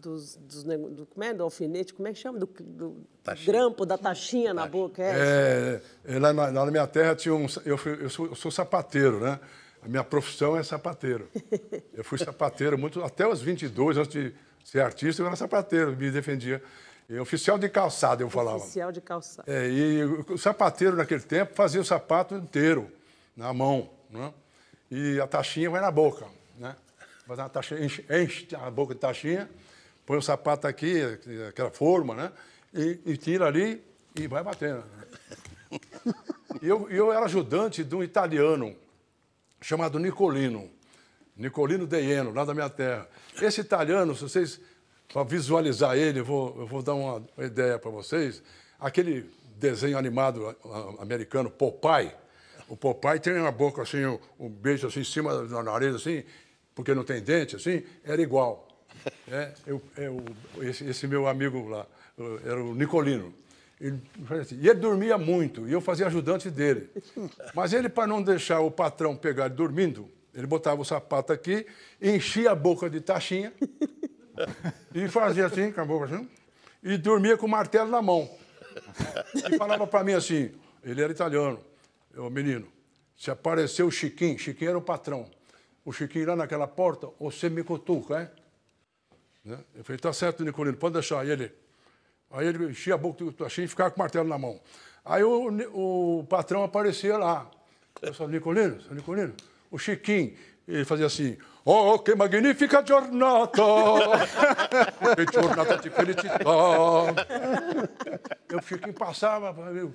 dos, dos, do, como é, do alfinete, como é que chama? Do, do grampo, da taxinha na boca. É é, é, é lá, na, na, minha terra tinha um. Eu, fui, eu, sou, eu, sou, sapateiro, né? A minha profissão é sapateiro. Eu fui sapateiro muito, até os 22, antes de ser artista, eu era sapateiro, me defendia. oficial de calçado, eu falava. Oficial de calçado. É, e o sapateiro, naquele tempo, fazia o sapato inteiro, na mão, né? E a taxinha vai na boca, né? Faz uma taxinha, enche, enche a boca de taxinha põe o sapato aqui, aquela forma, né? E, e tira ali e vai batendo. Né? eu, eu era ajudante de um italiano chamado Nicolino. Nicolino Deieno, lá da minha terra. Esse italiano, se vocês, para visualizar ele, eu vou, eu vou dar uma ideia para vocês. Aquele desenho animado americano, Popeye. O Popeye tem uma boca assim, um, um beijo assim em cima da nariz, assim, porque não tem dente, assim, era igual. É, eu, eu, é esse, esse, meu amigo lá, era o Nicolino. Ele, assim, e ele dormia muito, e eu fazia ajudante dele. Mas ele, para não deixar o patrão pegar ele dormindo, ele botava o sapato aqui, enchia a boca de taxinha e fazia assim, com a boca assim, e dormia com o martelo na mão. E falava para mim assim, ele era italiano, eu menino, se apareceu o Chiquinho, Chiquinho era o patrão, o Chiquinho lá naquela porta, você me cutuca, hein? É? Né? Eu falei, tá certo, Nicolino, pode deixar. E ele, aí ele enchia a boca do Tuaxim e ficava com o martelo na mão. Aí o, o patrão aparecia lá. Eu falei, Nicolino, seu Nicolino, o Chiquinho, ele fazia assim, oh, que magnífica giornata! que giornata de felicità! Eu, o Chiquinho passava,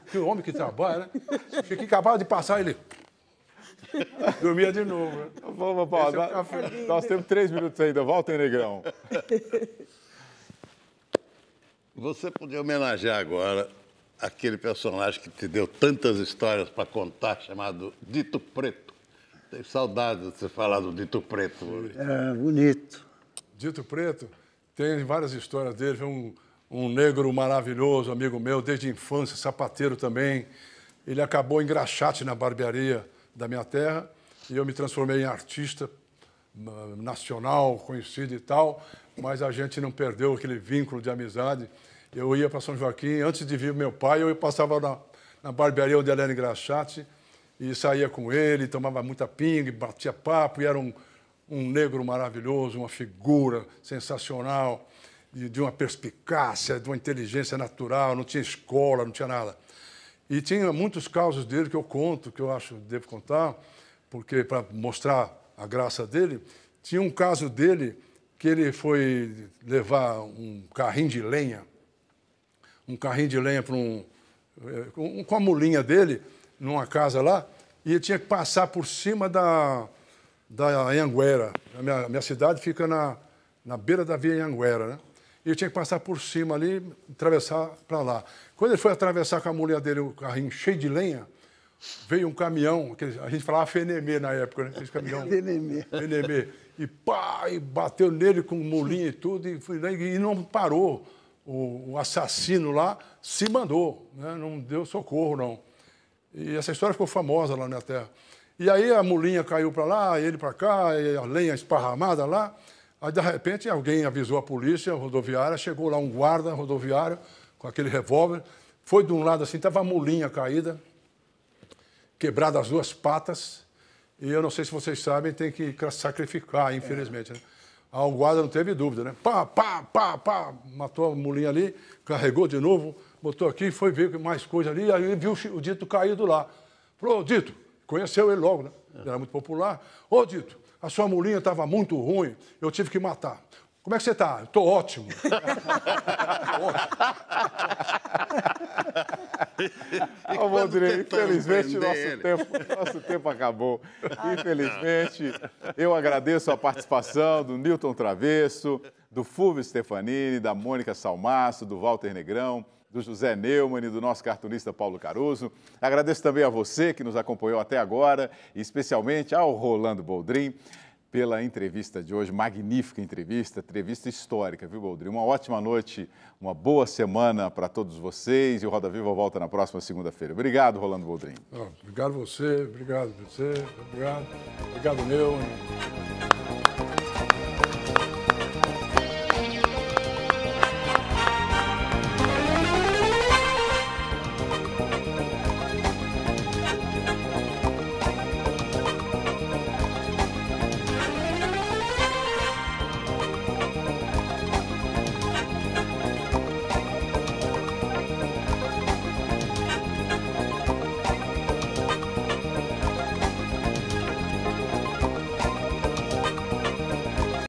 que homem que trabalha, né? O Chiquinho acabava de passar, ele... Dormia de novo. Vamos, Paulo. é nós temos três minutos ainda. Volta, Negrão. Você podia homenagear agora aquele personagem que te deu tantas histórias para contar, chamado Dito Preto. Tenho saudade de você falar do Dito Preto. É bonito. Dito Preto tem várias histórias dele. um, um negro maravilhoso, amigo meu, desde a infância, sapateiro também. Ele acabou em graxate na barbearia da minha terra, e eu me transformei em artista nacional, conhecido e tal, mas a gente não perdeu aquele vínculo de amizade. Eu ia para São Joaquim, antes de vir meu pai, eu passava na, na barbearia de Helene Graxate e saía com ele, tomava muita pinga, batia papo, e era um, um negro maravilhoso, uma figura sensacional, de, de uma perspicácia, de uma inteligência natural, não tinha escola, não tinha nada. E tinha muitos casos dele que eu conto, que eu acho devo contar, porque para mostrar a graça dele, tinha um caso dele que ele foi levar um carrinho de lenha, um carrinho de lenha para um, eh, com a mulinha dele numa casa lá, e ele tinha que passar por cima da da Anguera. A minha, minha cidade fica na, na beira da Via Anguera. né? e eu tinha que passar por cima ali, atravessar para lá. Quando ele foi atravessar com a mulher dele, o carrinho cheio de lenha, veio um caminhão, a gente falava Fenemê na época, né? Esse caminhão. Fenemê. Fenemê. E pá, e bateu nele com um mulinha e tudo, e, foi, e não parou. O, o, assassino lá se mandou, né? não deu socorro, não. E essa história ficou famosa lá na Terra. E aí a mulinha caiu para lá, ele para cá, a lenha esparramada lá. Aí, de repente, alguém avisou a polícia a rodoviária, chegou lá um guarda rodoviário com aquele revólver, foi de um lado assim, estava a mulinha caída, quebrada as duas patas, e eu não sei se vocês sabem, tem que sacrificar, é. infelizmente. É. Né? Ah, guarda não teve dúvida, né? Pá, pá, pá, pá, matou a mulinha ali, carregou de novo, botou aqui, foi ver mais coisa ali, aí viu o Dito caído lá. Falou, Dito, conheceu ele logo, né? É. Era muito popular. Ô, Dito, a sua mulinha estava muito ruim, eu tive que matar. Como é que você está? Estou ótimo. Ô, Rodrigo, tá infelizmente nosso tempo, nosso tempo acabou. Infelizmente, eu agradeço a participação do Newton Travesso, do Fulvio Stefanini, da Mônica Salmaço, do Walter Negrão, do José Neumann e do nosso cartunista Paulo Caruso. Agradeço também a você que nos acompanhou até agora, e especialmente ao Rolando Boldrin pela entrevista de hoje, magnífica entrevista, entrevista histórica, viu, Boldrin? Uma ótima noite, uma boa semana para todos vocês e o Roda Viva volta na próxima segunda-feira. Obrigado, Rolando Boldrin. Obrigado você, obrigado você, obrigado, obrigado Neumann